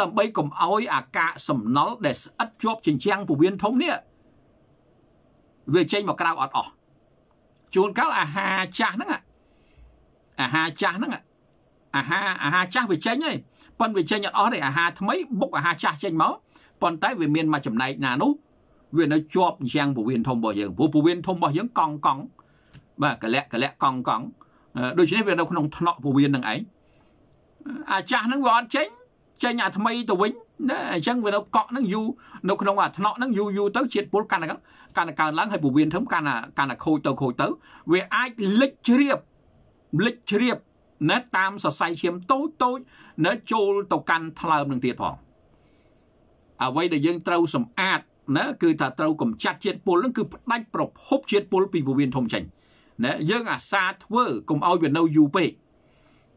ដើម្បីកុំឲ្យអាកាសសំណល់ដែលស្អិតជាប់ជញ្ជាំងពវៀនធំនេះវាចេញមកក្រៅអត់អស់ជួនកាលអាហារចាស់ហ្នឹងអាហារចាស់ហ្នឹងអាហារអាហារចាស់វាចេញហើយប៉ុន្តែវាចេញអត់អស់ទេអាហារថ្មីបុកអាហារចាស់ចេញមកប៉ុន្តែវាមានមួយចំណែកណានោះវានៅជាប់ជាងពវៀនធំរបស់យើងព្រោះពវៀនធំរបស់យើងកង់កង់បាទកលៈកលៈកង់កង់ដូច្នេះវានៅក្នុងថ្នាក់ពវៀននឹងឯងអាចាស់ហ្នឹងវាអត់ចេញចេញអាថ្មីទៅវិញណាអញ្ចឹងវានៅកក់ហ្នឹងយូរនៅក្នុងអាថ្នាក់ហ្នឹងយូរយូរទៅជាតិពុលកាន់តែកាន់តែកើនឡើងហើយពវៀនធំកាន់តែកាន់តែខូចទៅខូចទៅវាអាចលិចជ្រាបលិចជ្រាបណាតាមសរសៃឈាមតូចតូចណាចូលទៅកាន់ថ្លើមនឹងទៀតផងអ្វីដែលយើងត្រូវសម្អាតណាគឺថាត្រូវកម្ចាត់ជាតិពុលនឹងគឺផ្ដាច់ប្រភពជាតិពុលពីពវៀនធំចេញណាយើងអាសាធ្វើកុំឲ្យវានៅយូរពេក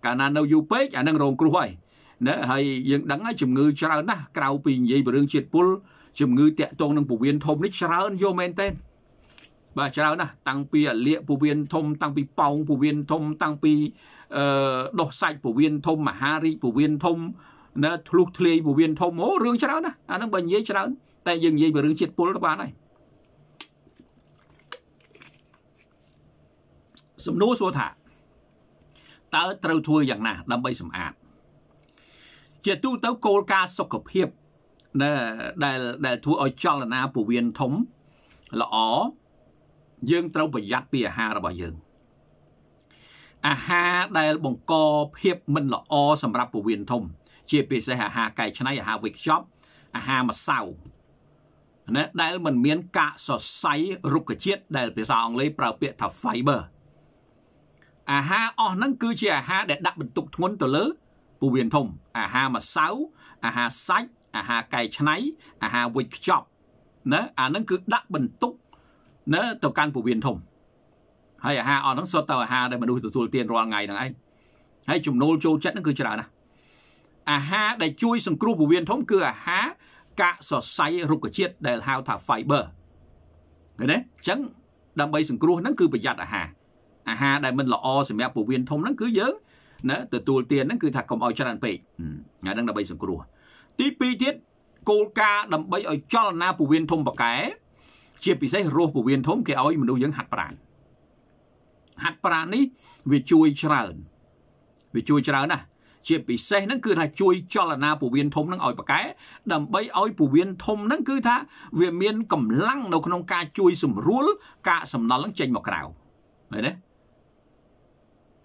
កាលណានៅយូរពេកអានឹងរងគ្រោះហើយណាហើយយើងដឹងហើយជំងឺច្រើនណាស់ក្រៅពីនិយាយពីរឿងជាតិពុលជំងឺតាក់ទងនឹងពវៀនធំនេះច្រើនយកមែនទេបាទច្រើនណាស់តាំងពីអលៀកពវៀនធំ តាំងពីប៉ោងពវៀនធំតាំងពីអឺដោះសាច់ពវៀនធំមហារីកពវៀនធំណាធ្លុះធ្លាយពវៀនធំអូរឿងច្រើនណាស់អាហ្នឹងបើនិយាយច្រើនតែយើងនិយាយពីរឿងជាតិពុលទៅបានហើយសំណួរសួរថាតើត្រូវធ្វើយ៉ាងណា ដើម្បីសម្អាតជាទូទៅគោលការណ៍សុខភាពណាដែលដែលធ្វើឲ្យចលនាពោះវៀនធំល្អយើងត្រូវប្រយ័ត្នពីអាហាររបស់យើងអាហារដែល បង្កភាពមិនល្អសម្រាប់ពោះវៀនធំ ជាពិសេសអាហារកែច្នៃអាហារវេចខ្ចប់អាហារម្សៅណាដែលมันមានកាកសរសៃរុក្ខជាតិដែលភាសាអង់គ្លេសប្រើពាក្យថា fiber អាហារអស់ហ្នឹងគឺជាអាហារដែលដាក់បន្ទុកធ្ងន់ទៅលើពោះវៀនធំអាហារម្សៅអាហារសាច់អាហារកែច្នៃអាហារវិចខ្ចប់ណាអានឹងគឺដាក់បន្ទុកណាទៅកាន់ពោះវៀនធំហើយអាហារអស់ហ្នឹងសុទ្ធតែអាហារដែលមនុស្សទទួលទានរាល់ថ្ងៃហ្នឹងឯងហើយចំណូលចូលចិត្តហ្នឹងគឺច្រើនណាស់អាហារដែលជួយសង្គ្រោះពោះវៀនធំគឺអាហារកាកសរសៃរុក្ខជាតិដែលហៅថា fiber ឃើញទេអញ្ចឹងដើម្បីសង្គ្រោះហ្នឹងគឺប្រយ័ត្នអាហារអាហារដែលមិនល្អសម្រាប់ពោះវៀនធំហ្នឹងគឺយើងណាទទួលទានហ្នឹងគឺថាកុំឲ្យច្រើនពេកអាហ្នឹងដើម្បីសង្គ្រោះទី2ទៀតគោលការណ៍ដើម្បីឲ្យចលនាពវៀនធំបកែជាពិសេសរស់ពវៀនធំ គេឲ្យមនុស្សយើងហាត់ប្រាណហាត់ប្រាណនេះវាជួយច្រើនវាជួយច្រើនណាស់ជាពិសេសហ្នឹងគឺថាជួយចលនាពវៀនធំហ្នឹងឲ្យបកែដើម្បីឲ្យពវៀនធំហ្នឹងគឺថាវាមានកម្លាំង នៅក្នុងការជួយសម្រួលការសំណល់ហ្នឹងចេញមកក្រៅឃើញទេ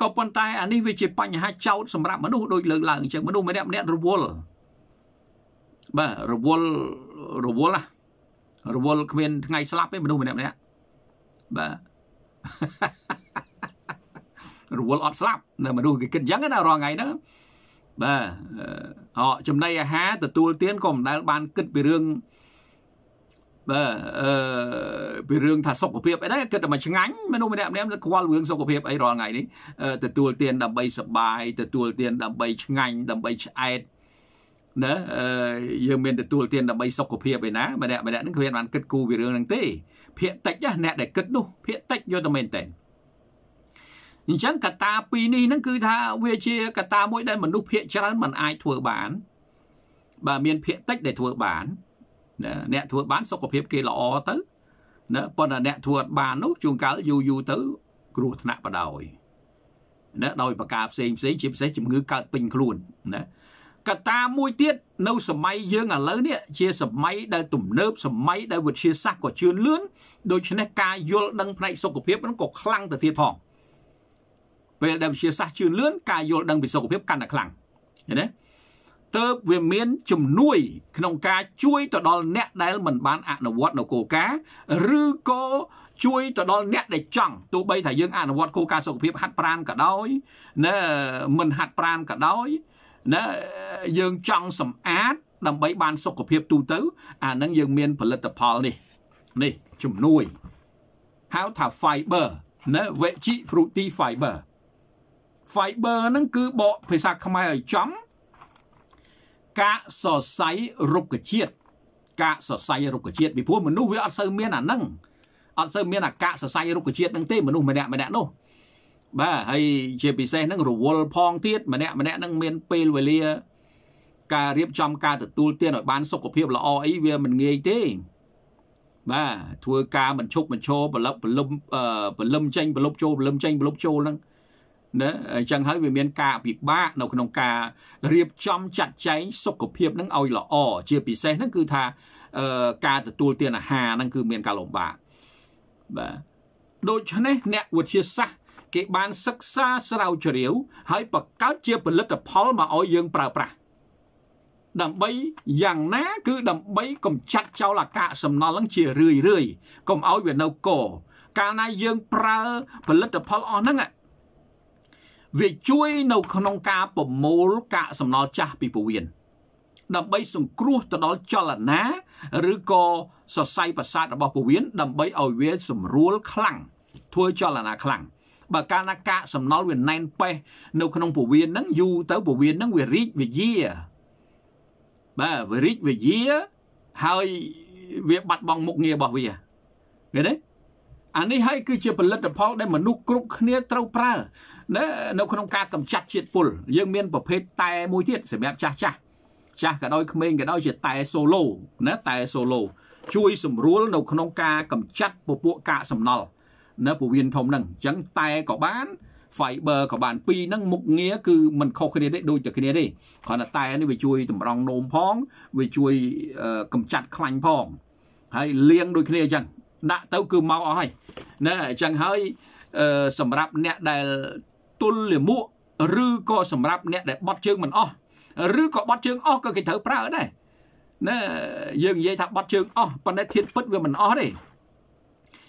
ក៏ប៉ុន្តែអានេះវាជាបញ្ហា ចោតសម្រាប់មនុស្សដូចលើកឡើងអញ្ចឹងមនុស្សម្នាក់ម្នាក់រវល់បាទរវល់រវល់ណារវល់គ្មានថ្ងៃស្លាប់ទេមនុស្សម្នាក់ម្នាក់បាទរវល់អត់ស្លាប់នៅមនុស្សគេគិតអញ្ចឹងណារាល់ថ្ងៃហ្នឹងបាទអចំណីអាហារទទួលទានក៏មិនដែលបាន គិតពីរឿងបាទអឺពីរឿងថាសុខភាពអីដែរគិតតែមកឆ្ងាញ់មនុស្សម្នាក់ម្នាក់ខ្វល់រឿងសុខភាពអីរាល់ថ្ងៃនេះទទួលទានដើម្បីសុបាយទទួលទានដើម្បីឆ្ងាញ់ដើម្បីឆ្អែតណាយើងមានទទួលទានដើម្បីសុខភាពឯណាម្នាក់ម្នាក់នឹងគ្មានបានគិតគូរពីរឿងហ្នឹងទេ ភាកតិចណាអ្នកដែលគិតនោះភាកតិចយកតែមែនតែនអញ្ចឹងកតាពីរនេះហ្នឹងគឺថាវាជាកតាមួយដែលមនុស្សភាកច្រើនមិនអាចធ្វើបានបាទមាន ភាកតិចដែលធ្វើបានអ្នកធ្វើបានសុខភាពគេល្អទៅណាប៉ុន្តែអ្នកធ្វើអត់បាននោះជួនកាលយូរយូរទៅគ្រោះថ្នាក់បដ ாய் ណាដោយប្រការផ្សេងផ្សេងជាពិសេសជំងឺកើតពេញខ្លួនណាកត្តាមួយទៀតនៅសម័យយើងឥឡូវនេះជាសម័យដែលទំនើបសម័យដែលវិទ្យាសាស្ត្រក៏ជឿនលឿនដូច្នេះការយល់ដឹងផ្នែកសុខភាពនឹងក៏ខ្លាំងទៅទៀតផងពេលដែលវិទ្យាសាស្ត្រជឿនលឿនការយល់ដឹងពីសុខភាពកាន់តែខ្លាំងឃើញទេទៅវាមាន ជំនួយ ក្នុងការជួយទៅដល់អ្នកដែលមិនបានអនុវត្តនៅគោលការណ៍ឬក៏ជួយទៅដល់អ្នកដែលចង់ទោះបីថាយើងអនុវត្តគោលការណ៍សុខភាពហាត់ប្រាណក៏ដោយណែមិនហាត់ប្រាណក៏ដោយណែយើងចង់សម្អាតដើម្បីបានសុខភាពទូទៅ អានឹងយើងមានផលិតផលនេះនេះជំនួយហៅថា fiber ណែ veggie fruity fiber fiber ហ្នឹងគឺបកភាសាខ្មែរឲ្យចំកាកសរសៃរុក្ខជាតិកាកសរសៃរុក្ខជាតិពីព្រោះមនុស្សវាអត់សូវមានអាហ្នឹងអត់សូវមានអាកាកសរសៃរុក្ខជាតិហ្នឹងទេមនុស្សម្នាក់ម្នាក់នោះបាទហើយជាពិសេសហ្នឹងរវល់ផងទៀតម្នាក់ម្នាក់ហ្នឹងមានពេលវេលាការរៀបចំការទទួលទានឲ្យបានសុខភាព ល្អអីវាមិនងាយទេបាទធ្វើការមិនឈប់មិនឈរប្រឡប់ប្រលឹមប្រលឹមចេញប្រលប់ចូលប្រលឹមចេញប្រលប់ចូលហ្នឹងណាអញ្ចឹងហើយវាមានការពិបាកនៅ ក្នុងការរៀបចំចាត់ចែងសុខភាពនឹងឲ្យល្អជាពិសេសហ្នឹងគឺថាការទទួលទានអាហារហ្នឹងគឺមានការលំបាកបាទដូច្នេះអ្នកវិទ្យាសាស្ត្រគេបានសិក្សាស្រាវជ្រាវ ហើយបង្កើតជាផលិតផលមកឲ្យយើងប្រើប្រាស់ដើម្បីយ៉ាងណាគឺដើម្បីកម្ចាត់ចោលអាកាសសំណល់ហ្នឹងជារឿយរឿយកុំឲ្យវានៅកកាលណាយើងប្រើផលិតផលអស់ហ្នឹងវាជួយនៅក្នុងការប្រមូលកាកសំណល់ចាស់ពីពោះវៀនដើម្បីសង្គ្រោះទៅដល់ចលនាឬក៏សរសៃប្រសាទរបស់ពោះវៀនដើម្បីឲ្យវាសម្រួលខ្លាំងធ្វើចលនាខ្លាំងបើកាលណាកាកសំណល់វាណែនប៉េះនៅក្នុងពោះវៀនហ្នឹងយូរទៅពោះវៀនហ្នឹងវារីកវាយាបាទវារីកវាយាហើយវាបាត់បង់មុខងាររបស់វាឃើញទេអានេះហើយគឺជាផលិតផលដែលមនុស្សគ្រប់គ្នាត្រូវប្រើណានៅក្នុងការកម្ចាត់ជាតិពុលយើងមានប្រភេទតែមួយទៀតសម្រាប់ចាស់ចាស់ចាស់ក៏ដោយក្មេងក៏ដោយជាតែ solo ណាតែ solo ជួយសម្រួលនៅ ក្នុងការកម្ចាត់ពពួកកាកសំណល់នៅពវៀនធំហ្នឹងអញ្ចឹងតែក៏បាន fiber ក៏បាន ពីរហ្នឹងមុខងារគឺมันខុសគ្នាទេដូចតែគ្នាទេគ្រាន់តែតែនេះវាជួយតម្រង់នោមផងវាជួយកម្ចាត់ខ្លាញ់ផងហើយលាងដូចគ្នាអញ្ចឹងដាក់ទៅគឺមកអស់ហើយណាអញ្ចឹងហើយសម្រាប់អ្នកដែលទល់លាមកឬក៏សម្រាប់អ្នកដែលបត់ជើងមិនអស់ឬក៏បត់ជើងអស់ក៏គេត្រូវប្រើដែរណាយើងនិយាយថាបត់ជើងអស់ប៉ុន្តែធាតពិតវាមិនអស់ទេអ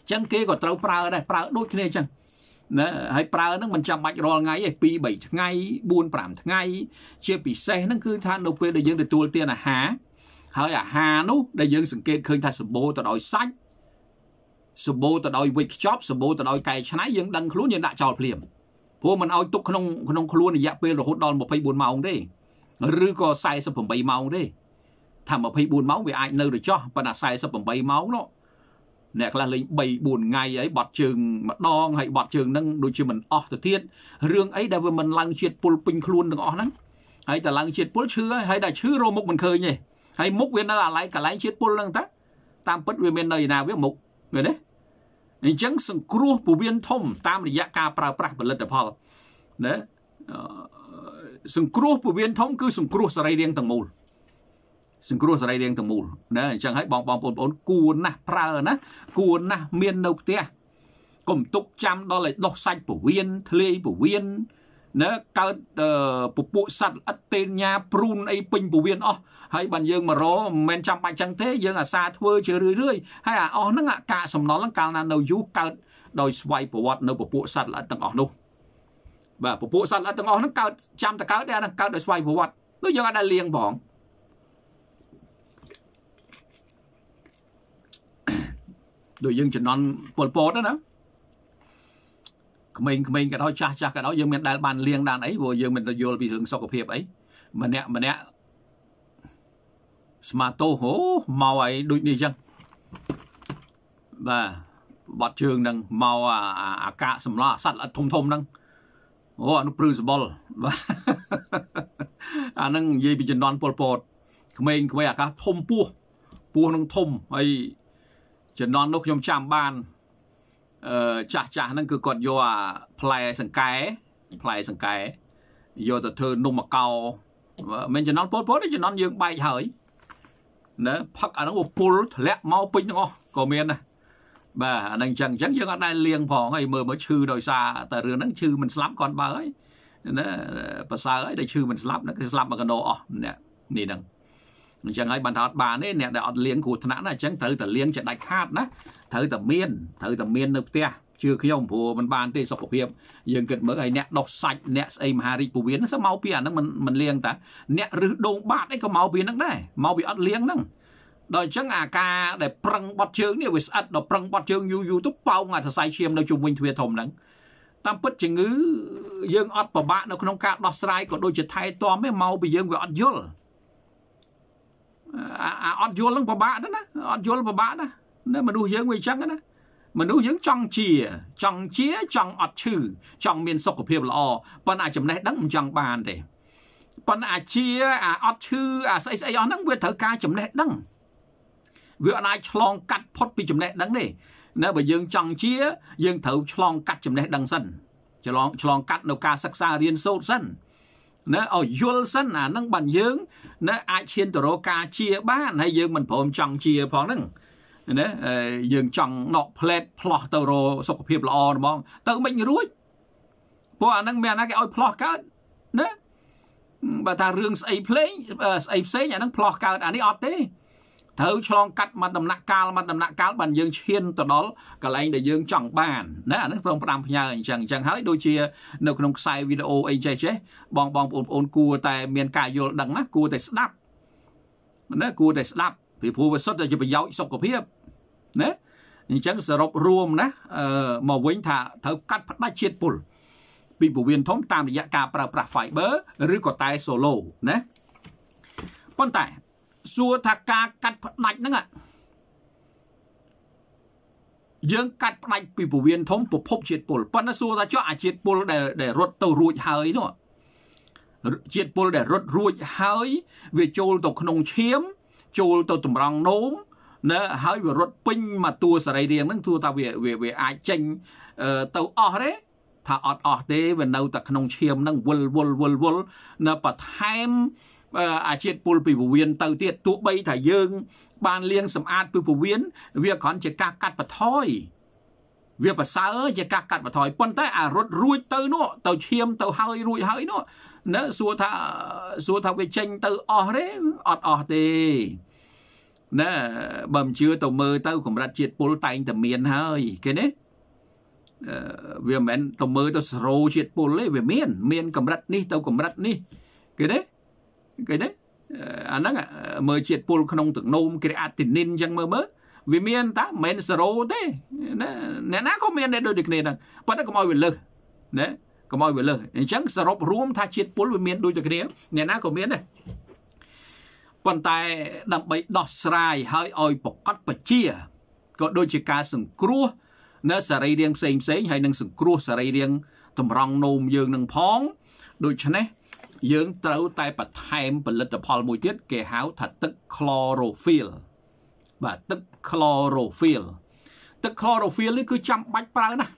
ញ្ចឹងគេក៏ត្រូវប្រើដែរប្រើដូចគ្នាអញ្ចឹងណាហើយប្រើហ្នឹងមិនចាំបាច់រាល់ថ្ងៃទេ2 3ថ្ងៃ4 5ថ្ងៃជា ពិសេសហ្នឹងគឺថានៅពេលដែលយើងទទួលទានអាហារហើយអាហារនោះដែលយើងសង្កេតឃើញថាសម្បូរទៅដោយសាច់សម្បូរទៅដោយវិចខ្ចប់សម្បូរទៅដោយកែច្នៃយើងដឹងខ្លួនយើងដាក់ចោលភ្លាមអញព្រោះมันឲ្យទុកក្នុងក្នុងខ្លួនរយៈពេលរហូតដល់24ម៉ោងទេឬក៏48ម៉ោងទេថា24ម៉ោងវាអាច នៅ រចោះប៉ុន្តែ48ម៉ោងនោះអ្នកខ្លះលេង3 4ថ្ងៃហើយបាត់ជើងម្ដងហើយបាត់ជើងហ្នឹងដូចជាមិនអស់ទៅទៀតរឿងអីដែលវាមិនឡើងជាតិពុលពេញខ្លួនទាំងអស់ហ្នឹងហើយតែឡើងជាតិពុលឈឺហើយហើយតែឈឺរោមុខមិនឃើញទេហើយមុខវានៅអាឡៃកន្លែងជាតិពុលហ្នឹងតាតាមពិតវាមាននៅឯណាវាមុខឃើញទេអញ្ចឹងសង្គ្រោះពវៀនធំតាមរយៈការប្រើប្រាស់ផលិតផលណាសង្គ្រោះពវៀនធំគឺសង្គ្រោះសរីរាង្គទាំងមូលសង្គ្រោះសរីរាង្គទាំងមូលណាអញ្ចឹងហើយបងបងប្អូនបងគួរណាស់ប្រើណាគួរណាស់មាននៅផ្ទះកុំទុកចាំដល់ឲ្យដុះសាច់ពវៀនធ្លាយពវៀនណាកើតពពួកសัตว์ល្អិតតេនញ៉ាព្រូនអីពេញពវៀនអស់ហើយបានយើងមករកមិនមែនចាំបាច់ចឹងទេយើងអាសាធ្វើជារឿយរឿយហើយអាអស់ហ្នឹងអាកាកសំណល់ហ្នឹងកាលណានៅយូរកើតដោយស្វ័យប្រវត្តិនៅពពួកសត្វល្អិតទាំងអស់នោះបាទពពួកសត្វល្អិតទាំងអស់ហ្នឹងកើតចាំតកើតទេអាហ្នឹងកើតដោយស្វ័យប្រវត្តិនោះយើងអាចដល់លៀងផងដូចយើងចំណន់ពលពតណាក្មេងៗក៏ដោយចាស់ចាស់ក៏ដោយយើងមានដែលបានលៀងដានអីព្រោះយើងមិនយល់ពីរឿងសុខភាពអីម្នាក់ម្នាក់ស្មាតូហូមកឲ្យដូចនេះអញ្ចឹងបាទបាត់ជើងហ្នឹងមកអាកាសម្លោះសัตว์ធំធំហ្នឹងអូអានោះព្រឺសបល់បាទអាហ្នឹងនិយាយពីជំនាន់ពលពតក្មេងក្មេងអាកាសធំពោះពោះនឹងធំហើយជំនាន់នោះខ្ញុំចាំបានអឺចាស់ចាស់ហ្នឹងគឺគាត់យកអាផ្លែសង្កែផ្លែសង្កែយកទៅធ្វើនំមកកោមិនជំនាន់ពលពតទេជំនាន់យើងបែកហើយណាផឹកអាហ្នឹងវាពុលធ្លាក់មកពេញទាំងអស់ក៏មានដែរបាទអាហ្នឹងអញ្ចឹងអញ្ចឹងយើងអត់ដែរលៀងផងអីមើលមកឈឺដោយសារតែរឿងហ្នឹងឈឺមិនស្លាប់គាត់បើហើយណាប្រសើរហើយដែលឈឺមិនស្លាប់ហ្នឹងគឺស្លាប់មកកណោអស់នេះនេះហ្នឹងអញ្ចឹងហើយបានថាអត់បានទេអ្នកដែលអត់លៀងគ្រោះថ្នាក់ណាអញ្ចឹងត្រូវតែលៀងជាដាច់ខាតណាត្រូវតែមានត្រូវតែមាននៅផ្ទះជឿខ្ញុំព្រោះมันបានទេសុខភាពយើងគិតមើលឲ្យអ្នកដោះសាច់អ្នកស្អីមហារាជពវៀនហ្នឹងសមកពីអាហ្នឹងมันมันលៀងតាអ្នករឹសដូងបាតអីក៏មកពីហ្នឹងដែរមកពីអត់លៀងហ្នឹងដល់អញ្ចឹងអាការដែលប្រឹងបត់ជើងនេះវាស្អិតដល់ប្រឹងបត់ជើងយូរយូរទៅប៉ោងអាសរសៃឈាមនៅជុំវិញទ្វារធំហ្នឹងតាមពិតជំងឺយើងអត់ពិបាកនៅក្នុងការដោះស្រាយក៏ដូចជាថែទាំឯងមកពីយើងវាអត់យល់អាអត់យល់ហ្នឹងពិបាកដែរណាអត់យល់ពិបាកដែរណាមនុស្សយើងវាអញ្ចឹងណាមនុស្សយើងចង់ជាចង់ជាចង់អត់ឈឺចង់មានសុខភាពល្អប៉ុន្តែចំណេះដឹងមិនចង់បានទេប៉ុន្តែអាជាអាអត់ឈឺអាស្អីស្អីអស់ហ្នឹងវាត្រូវការចំណេះដឹងវាអាចឆ្លងកាត់ផុតពីចំណេះដឹងទេណាបើយើង ចង់ជាយើងត្រូវឆ្លងកាត់ចំណេះដឹងសិនឆ្លងឆ្លងកាត់នៅការសិក្សារៀនសូត្រសិនណាឲ្យយល់សិនអាហ្នឹងបានយើងណាអាចឈានទៅរកការជា បានហើយយើងមិនព្រមចង់ជាផងហ្នឹងណាយើងចង់ដកផ្លែតផ្លោះទៅរកសុខភាពល្អហ្មងទៅមិនរួចព្រោះអានឹងមានអាគេឲ្យផ្លោះកើតណាបើថារឿងស្អីភ្លេងស្អីផ្សេងអានឹងផ្លោះកើតអានេះអត់ទេត្រូវឆ្លងកាត់មកដំណាក់កាលមកដំណាក់កាលបានយើងឈានទៅដល់កន្លែងដែលយើង ចង់បានណាអានេះព្រមផ្ដាំផ្ញើអញ្ចឹងអញ្ចឹងហើយដូចជា នៅក្នុងខ្សែវីដេអូអីចេះចេះបងបងប្អូនប្អូនគួរតែមានការយល់ដឹងណាគួរតែស្ដាប់ណាគួរតែស្ដាប់ពីព្រោះវាសុទ្ធតែជាប្រយោជន៍សុខភាពណាអញ្ចឹងសរុបរួមណាមកវិញថាត្រូវកាត់ផ្ដាច់ជាតិពុលពីពវៀនធំតាមរយៈការប្រើប្រាស់ fiber ឬក៏តែ solo ណាប៉ុន្តែសួរថាការកាត់ផ្ដាច់ហ្នឹងយើងកាត់ផ្ដាច់ពីពវៀនធំប្រភពជាតិពុលប៉ុន្តែសួរថាចុះអាជាតិពុលដែលដែលរត់ទៅរួចហើយនោះជាតិពុលដែលរត់រួចហើយ វាចូលទៅក្នុងឈាមចូលទៅតម្រង់នោមណាហើយវារត់ពេញមកតួសរីរាង្គហ្នឹងទោះថាវាវាអាចចេញទៅអស់ទេថាអត់អស់ទេវានៅតែក្នុងឈាមហ្នឹងវល់វល់វល់វល់នៅបន្ថែមអាជាតិពុលពីពវៀនទៅទៀតទោះបីថាយើង បានលាងសម្អាតពីពវៀនវាគ្រាន់ជាការកាត់បន្ថយវាប្រសើរជាការកាត់បន្ថយប៉ុន្តែអារត់រួចទៅនោះទៅឈាមទៅហើយរួចហើយនោះនៅសួរថាសួរថាវាចេញទៅអស់ទេអត់អស់ទេណាបើមិនជឿទៅមើលទៅកម្រិតជាតិពុលតែងតែមាន ហើយ គេណាវាមិនមែនទៅមើលទៅសរោជាតិពុលទេវាមាន មាន កម្រិតនេះទៅ កម្រិតនេះ គេណាគេណាអាហ្នឹងមើលជាតិពុលក្នុងទឹកនោមគ្រីអាទីនីនអញ្ចឹងមើលមើលវាមានតាមិនមែនសរោទេណាអ្នកណាក៏មានដែរដូចគ្នាហ្នឹងប៉ុន្តែកុំឲ្យវាលើសណាកុំឲ្យវាលើសអញ្ចឹងសរុបរួមថាជាតិពុលវាមានដូចតែគ្នាអ្នកណាក៏មានដែរប៉ុន្តែដើម្បីដោះស្រាយ ហើយឲ្យប្រកបប្រជាក៏ដូចជាការសង្គ្រោះនៅសរីរាង្គផ្សេងផ្សេងហើយនឹងសង្គ្រោះសរីរាង្គតម្រង់នោមយើងនឹងផង ដូច្នេះយើងត្រូវតែបន្ថែមផលិតផលមួយទៀតគេហៅថាទឹក chlorophyll បាទទឹក chlorophyll ទឹក chlorophyll នេះគឺចាំបាច់ប្រើណាស់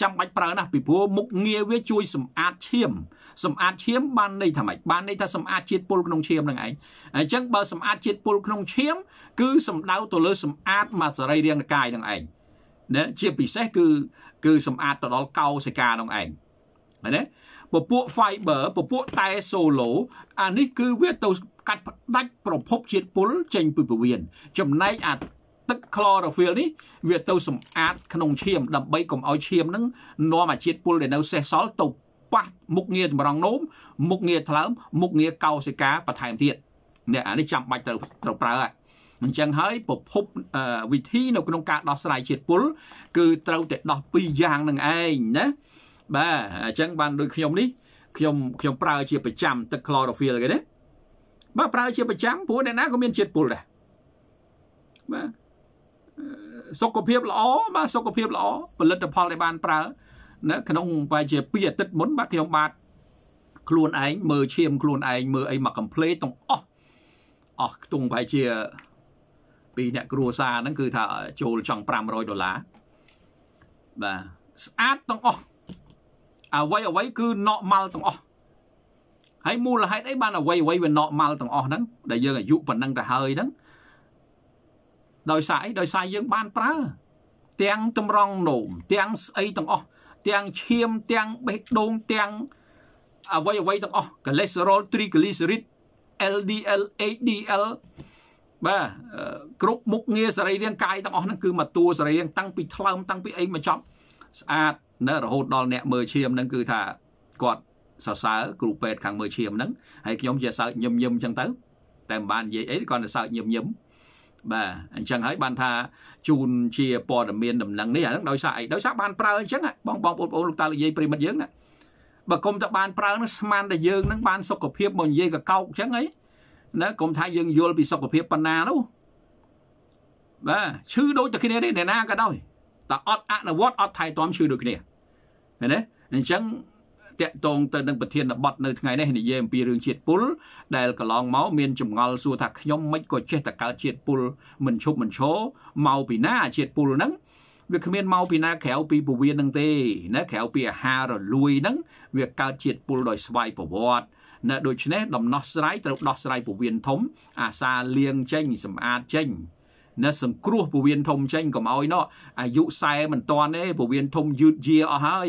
ចាំបាច់ប្រើណាស់ពីព្រោះមុខងារវា ជួយសម្អាតឈាមសម្អាតឈាមបានន័យថាម៉េចបានន័យថាសម្អាតជាតិពុលក្នុងឈាមហ្នឹងឯងអញ្ចឹងបើសម្អាតជាតិពុលក្នុងឈាមគឺសំដៅទៅលើ សម្អាតមកសរីរាង្គកាយហ្នឹងឯងណាជាពិសេសគឺ គឺសម្អាតទៅដល់កោសិកាហ្នឹងឯងណាពពួក fiber ពពួកតែ solo អានេះគឺវាទៅកាត់ផ្ដាច់ប្រភពជាតិពុលចេញពីពោះវៀនចំណែកអាទឹកក្លរ៉ូហ្វីលនេះវាទៅសម្អាតក្នុងឈាមដើម្បីកុំឲ្យឈាមនឹងនាំអាជាតិពុលដែលនៅសេសសល់ទៅប៉ះមុខងារចម្រងនោមមុខងារថ្លើមមុខងារកោសិកាបន្ថែមទៀតនេះអានេះចាំបាច់ត្រូវត្រូវប្រើហើយអញ្ចឹងហើយប្រភពវិធីនៅក្នុងការដោះស្រាយជាតិពុលគឺត្រូវតែដោះពីរយ៉ាងនឹងឯងណាបាទអញ្ចឹងបានដូចខ្ញុំនេះខ្ញុំខ្ញុំប្រើជាប្រចាំ ទឹក chlorophyll គេណាបាទប្រើជាប្រចាំព្រោះអ្នកណាក៏មានជាតិពុលដែរបាទសុខភាពល្អបាទសុខភាពល្អផលិតផលដែលបានប្រើណាក្នុងប្រហែលជា2អាទិត្យមុនបាទខ្ញុំបាទខ្លួនឯងមើលឈាមខ្លួនឯងមើលអីមកកំ pl េតទាំងអស់អស់ខ្ទង់ប្រហែលជាពីអ្នកគ្រួសារហ្នឹងគឺថាចូលចង់500ដុល្លារបាទស្អាតទាំងអស់អ្វីអ្វីគឺ normal ទាំងអស់ហើយមូលហេតុអីបានអ្វីអ្វីវា normal ទាំងអស់ហ្នឹងដែលយើងអាយុប៉ុណ្ណឹងទៅហើយហ្នឹងដោយសារអីដោយសារយើងបានប្រើទាំងតម្រង់នោមទាំងស្អីទាំងអស់ទាំងឈាមទាំងបេះដូងទាំងអ្វីអ្វីទាំងអស់ cholesterol triglyceride LDL HDL បាទគ្រប់មុខងារសរីរាង្គកាយទាំងអស់ហ្នឹងគឺមកតួសរីរាង្គតាំងពីថ្លើមតាំងពីអីមកចប់ស្អាតណារហូតដល់អ្នកមើលឈាមហ្នឹងគឺថាគាត់សរសើរគ្រូពេទ្យខាងមើលឈាមហ្នឹងហើយខ្ញុំជាសើចញឹមញឹមអញ្ចឹងទៅតែមិនបាននិយាយអីគាត់ទៅសើចញឹមញឹមបាទអញ្ចឹងហើយបាន ថា ជូន ជាព័ត៌មានដំណឹងនេះអាហ្នឹងដោយសារអីដោយសារបានប្រើអញ្ចឹងបងបងប្អូនលោកតាលោកយាយប្រិមិត្តយើងណាបើគុំតបានប្រើនឹងស្មានតែយើងនឹងបានសុខភាពមកនិយាយកកោកអញ្ចឹងហីណាគុំថាយើងយល់ពីសុខភាពប៉ុណ្ណានោះបាទឈឺដូចតែគ្នាទេអ្នកណាក៏ដោយតែអត់អនុវត្តអត់ថែទាំឈឺដូចគ្នាឃើញទេអញ្ចឹងតកតងទៅនឹងប្រធានបទនៅថ្ងៃនេះនិយាយអំពីរឿងជាតិពុលដែលកន្លងមកមានចម្ងល់សួរថាខ្ញុំមិនក៏ចេះតែកើតជាតិពុលមិនឈប់មិនឈរមកពីណាជាតិពុលហ្នឹងវាគ្មានមកពីណាក្រៅពីពវៀនហ្នឹងទេណាក្រៅពីអាហាររលួយហ្នឹងវាកើតជាតិពុលដោយស្វ័យប្រវត្តិណាដូច្នេះដំណោះស្រាយត្រូវដោះស្រាយពវៀនធំអាសាលាងចេញសម្អាតចេញណាសង្គ្រោះពវៀនធំចេញកុំអោយណោះអាយុ40មិនតាន់ទេពវៀនធំយឺតយាអស់ហើយ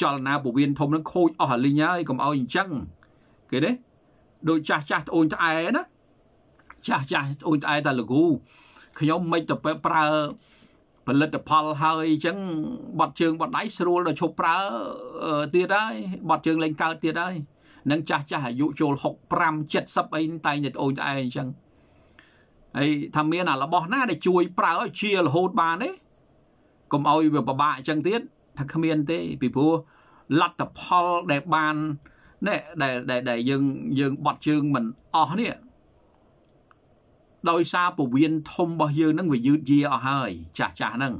ចលនាពវៀនធំនឹងខូចអស់អាលីញហើយកុំឲ្យអញ្ចឹងគេទេដូចចាស់ចាស់ត្អូនត្អែណាចាស់ចាស់ត្អូនត្អែតាលគូខ្ញុំមិនទៅប្រើផលិតផលហើយអញ្ចឹងបាត់ជើងបាត់ដៃ ស្រួលដល់ឈប់ប្រើទៀតហើយបាត់ជើងលែងកើតទៀតហើយនឹងចាស់ចាស់អាយុចូល65 70អីតែងតែត្អូនត្អែអញ្ចឹងហើយថាមានអារបស់ណាដែលជួយប្រើឲ្យជារហូតបានទេកុំឲ្យវាពិបាកអញ្ចឹងទៀតថាគ្មានទេពីព្រោះលទ្ធផលដែលបានណែដែលដែលយើងយើងបត់ជើងមិនអស់នេះដោយសារពវៀនធំរបស់យើងនឹងវាយឺតយាអស់ហើយ ចាស់ចាស់ហ្នឹង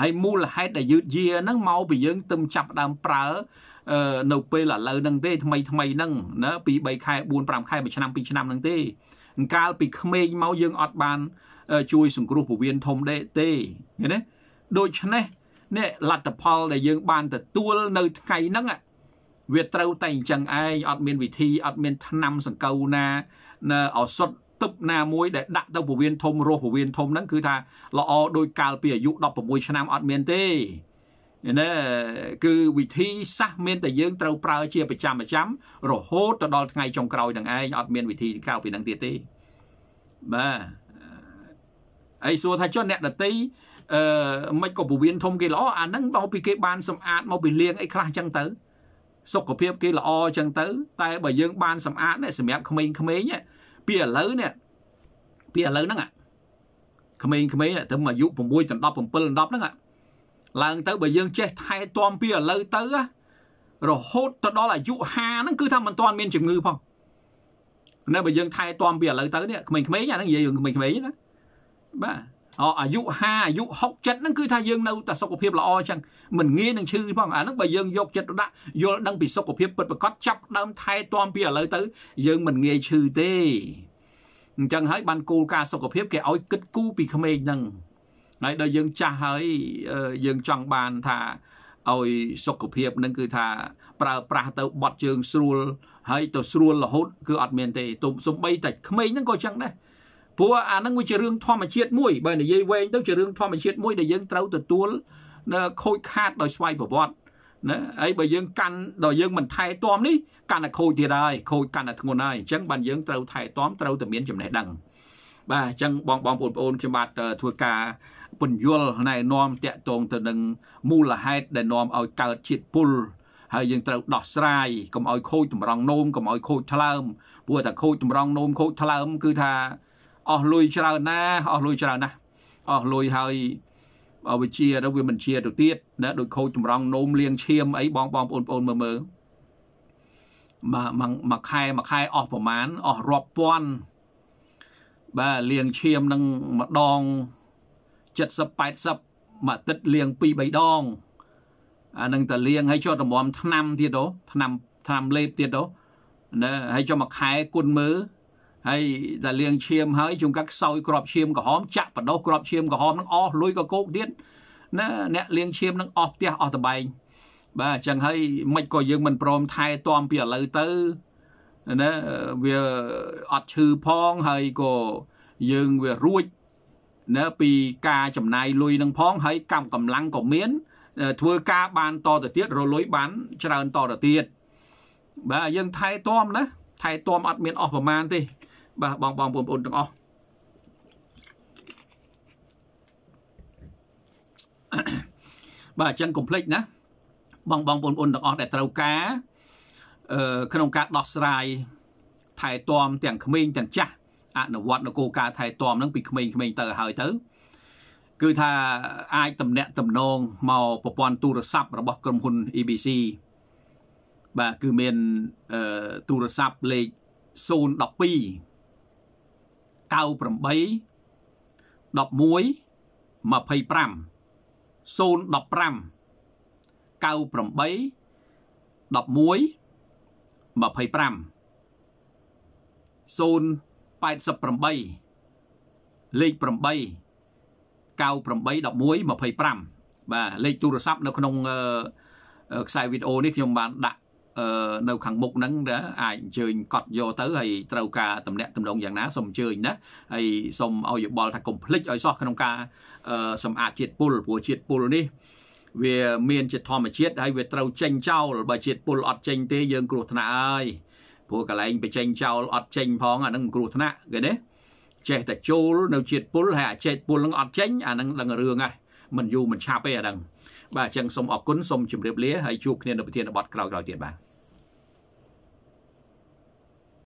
ហើយមូលហេតុដែលយឺតយាហ្នឹងមកពីយើងទឹមចាប់ដើមប្រើនៅពេលឥឡូវហ្នឹងទេថ្មីថ្មីហ្នឹងណាពី3ខែ4 5ខែមួយឆ្នាំ2ឆ្នាំហ្នឹងទេអង្កាលពីក្មេងមកយើងអត់បាន ជួយសង្គ្រោះពវៀនធំទេទេណាដូច្នេះនេះលទ្ធផលដែលយើងបានទទួលនៅថ្ងៃហ្នឹងវាត្រូវតែអញ្ចឹងឯងអត់មានវិធីអត់មានឆ្នាំសង្កូវណា នៅឱសថទឹកណាមួយដែលដាក់ទៅពវៀនធំរស់ពវៀនធំហ្នឹងគឺថាល្អដោយកាលពីអាយុ16ឆ្នាំអត់មានទេណាគឺវិធីសាស្ត្រមានតែយើងត្រូវប្រើជាប្រចាំប្រចាំ រហូតទៅដល់ថ្ងៃចុងក្រោយនឹងឯងអត់មានវិធីក្រៅពីនឹងទៀតទេបាទហើយសួរថាចុះអ្នកដតីអឺមិនក៏ពវៀនធំគេល្អអាហ្នឹងមកពីគេបានសម្អាតមកពីលាងអីខ្លះចឹងទៅសុខភាព គេល្អចឹងទៅ តែបើយើងបានសម្អាតនេះសម្រាប់ក្មេងៗពីឥឡូវនេះពីឥឡូវហ្នឹងក្មេងៗទៅអាយុ6ដល់10 7ដល់10ហ្នឹងឡើងទៅបើយើងចេះថែទាំពីឥឡូវទៅរហូតទៅដល់អាយុ50ហ្នឹងគឺថាមិនទាន់មានជំងឺផងនៅបើយើងថែទាំពីឥឡូវទៅនេះក្មេងៗអាហ្នឹងនិយាយរឿងក្មេងៗណាបាទអាយុ5អាយុ6 7ហ្នឹងគឺថាយើងនៅតែសុខភាពល្អអញ្ចឹងមិនងាយនឹងឈឺផងអាហ្នឹងបើយើងយកចិត្តដាក់យល់ដឹងពីសុខភាពពិតប្រាកដចាប់ដើមថែទាំពីឥឡូវទៅយើងមិនងាយឈឺទេអញ្ចឹងហើយបានគោលការណ៍សុខភាពគេឲ្យគិតគូរពីក្មេងហ្នឹងហើយដល់យើងចាស់ហើយយើងចង់បានថាឲ្យសុខភាពនឹងគឺថាប្រើប្រាស់ទៅបត់ជើងស្រួលហើយទៅស្រួលរហូត គឺអត់មានទេទុំសំបីតែក្មេងហ្នឹងក៏ចឹងដែរព្រោះអានឹងវាជារឿងធម្មជាតិមួយបើនិយាយវែងទៅជារឿងធម្មជាតិមួយដែលយើងត្រូវទទួលខូចខាតដោយស្វ័យប្រវត្តិណាហើយបើយើងកាន់ដល់យើងមិនថែទាំនេះកាន់តែខូចទៀតហើយខូចកាន់តែធ្ងន់ហើយអញ្ចឹងបានយើងត្រូវថែទាំត្រូវតែមានចំណេះដឹង បាទអញ្ចឹងបងបងប្អូនប្អូនខ្ញុំបាទធ្វើការពន្យល់ណែនាំតាក់ទងទៅនឹងមូលហេតុដែលនាំឲ្យកើតជាតិពុលហើយយើងត្រូវដោះស្រាយកុំឲ្យខូចតម្រង់នោមកុំឲ្យខូចថ្លើមព្រោះតែខូចតម្រង់នោមខូចថ្លើមគឺថាអស់លុយច្រើនណាស់អស់លុយច្រើនណាស់អស់លុយហើយវិជាទៅវាមិនជាទៅទៀតណាដូចខូចចម្រង់នោមលៀងឈាមអីបងបងប្អូនប្អូនមើលមើលមកមួយខែមួយខែអស់ប្រមាណអស់រាប់ពាន់បាទលៀងឈាមនឹងម្ដង70 80មួយទឹកលៀង2 3ដងអានឹងតលៀងហើយចុះតម្រាំឆ្នាំទៀតទៅឆ្នាំឆ្នាំលេបទៀតទៅណាហើយចុះមួយខែគុណមើលហើយតែលាងឈាមហើយជុំកាត់ខ្សោយក្របឈាមក្រហមចាក់បដោះក្របឈាមក្រហមនឹងអស់លុយក៏គោកទៀតណាអ្នកលាងឈាមនឹងអស់ផ្ទះអស់តបែងបាទអញ្ចឹងហើយមិនក៏យើងមិនព្រមថែទាំពីឥឡូវទៅណាវាអត់ឈឺផងហើយក៏យើងវារួចណាពីការចំណាយលុយនឹងផង ហើយកម្មកម្លាំងក៏មាន ធ្វើការបានតទៅទៀតរលុយបាន ច្រើនតទៅទៀតបាទយើងថែទាំណាថែទាំអត់មានអស់ប្រមាណទេបាទបងបងបងប្អូនទាំងអស់បាទអញ្ចឹងកុំភ្លេចណាបងបងប្អូនប្អូនទាំងអស់ដែលត្រូវការអឺក្នុងការដោះស្រាយថែទាំទាំងក្មេងទាំងចាស់អនុវត្តនគរការថែទាំនឹងពីក្មេងៗទៅហើយទៅគឺថាអាចតំណាក់តំណងមកប្រព័ន្ធទូរស័ព្ទរបស់ក្រុមហ៊ុន EBC បាទគឺមានទូរស័ព្ទលេខ012 98 11 25 015 98 11 25 088លេខ8 981125បាទលេខទូរស័ព្ទនៅ ក្នុងខ្សែវីដេអូនេះខ្ញុំបានដាក់នៅខាងមុខហ្នឹងណាអាចអញ្ជើញកត់យកទៅហើយត្រូវការតំណាក់តំណងយ៉ាងណាសូមអញ្ជើញណាហើយសូមឲ្យយោបល់ថាកុំភ្លេចឲ្យសោះក្នុង ការសម្អាតជាតិពុលព្រោះជាតិពុលនេះវាមានជាធម្មជាតិហើយវាត្រូវចេញចោលបើជាតិពុលអត់ចេញទេយើងគ្រោះថ្នាក់ហើយព្រោះកន្លែងបញ្ចេញចោលអត់ចេញផងអានឹងគ្រោះថ្នាក់គេណាចេះតែចូលនៅជាតិពុលហើយអាចេតពុលនឹងអត់ចេញ អានឹងដឹងរឿងហ្នឹងមិនយូរមិនឆាប់ទេអាហ្នឹងបាទអញ្ចឹងសូមអរគុណសូមជម្រាបលាហើយជួបគ្នានៅប្រធានបទក្រោយៗទៀតបាទ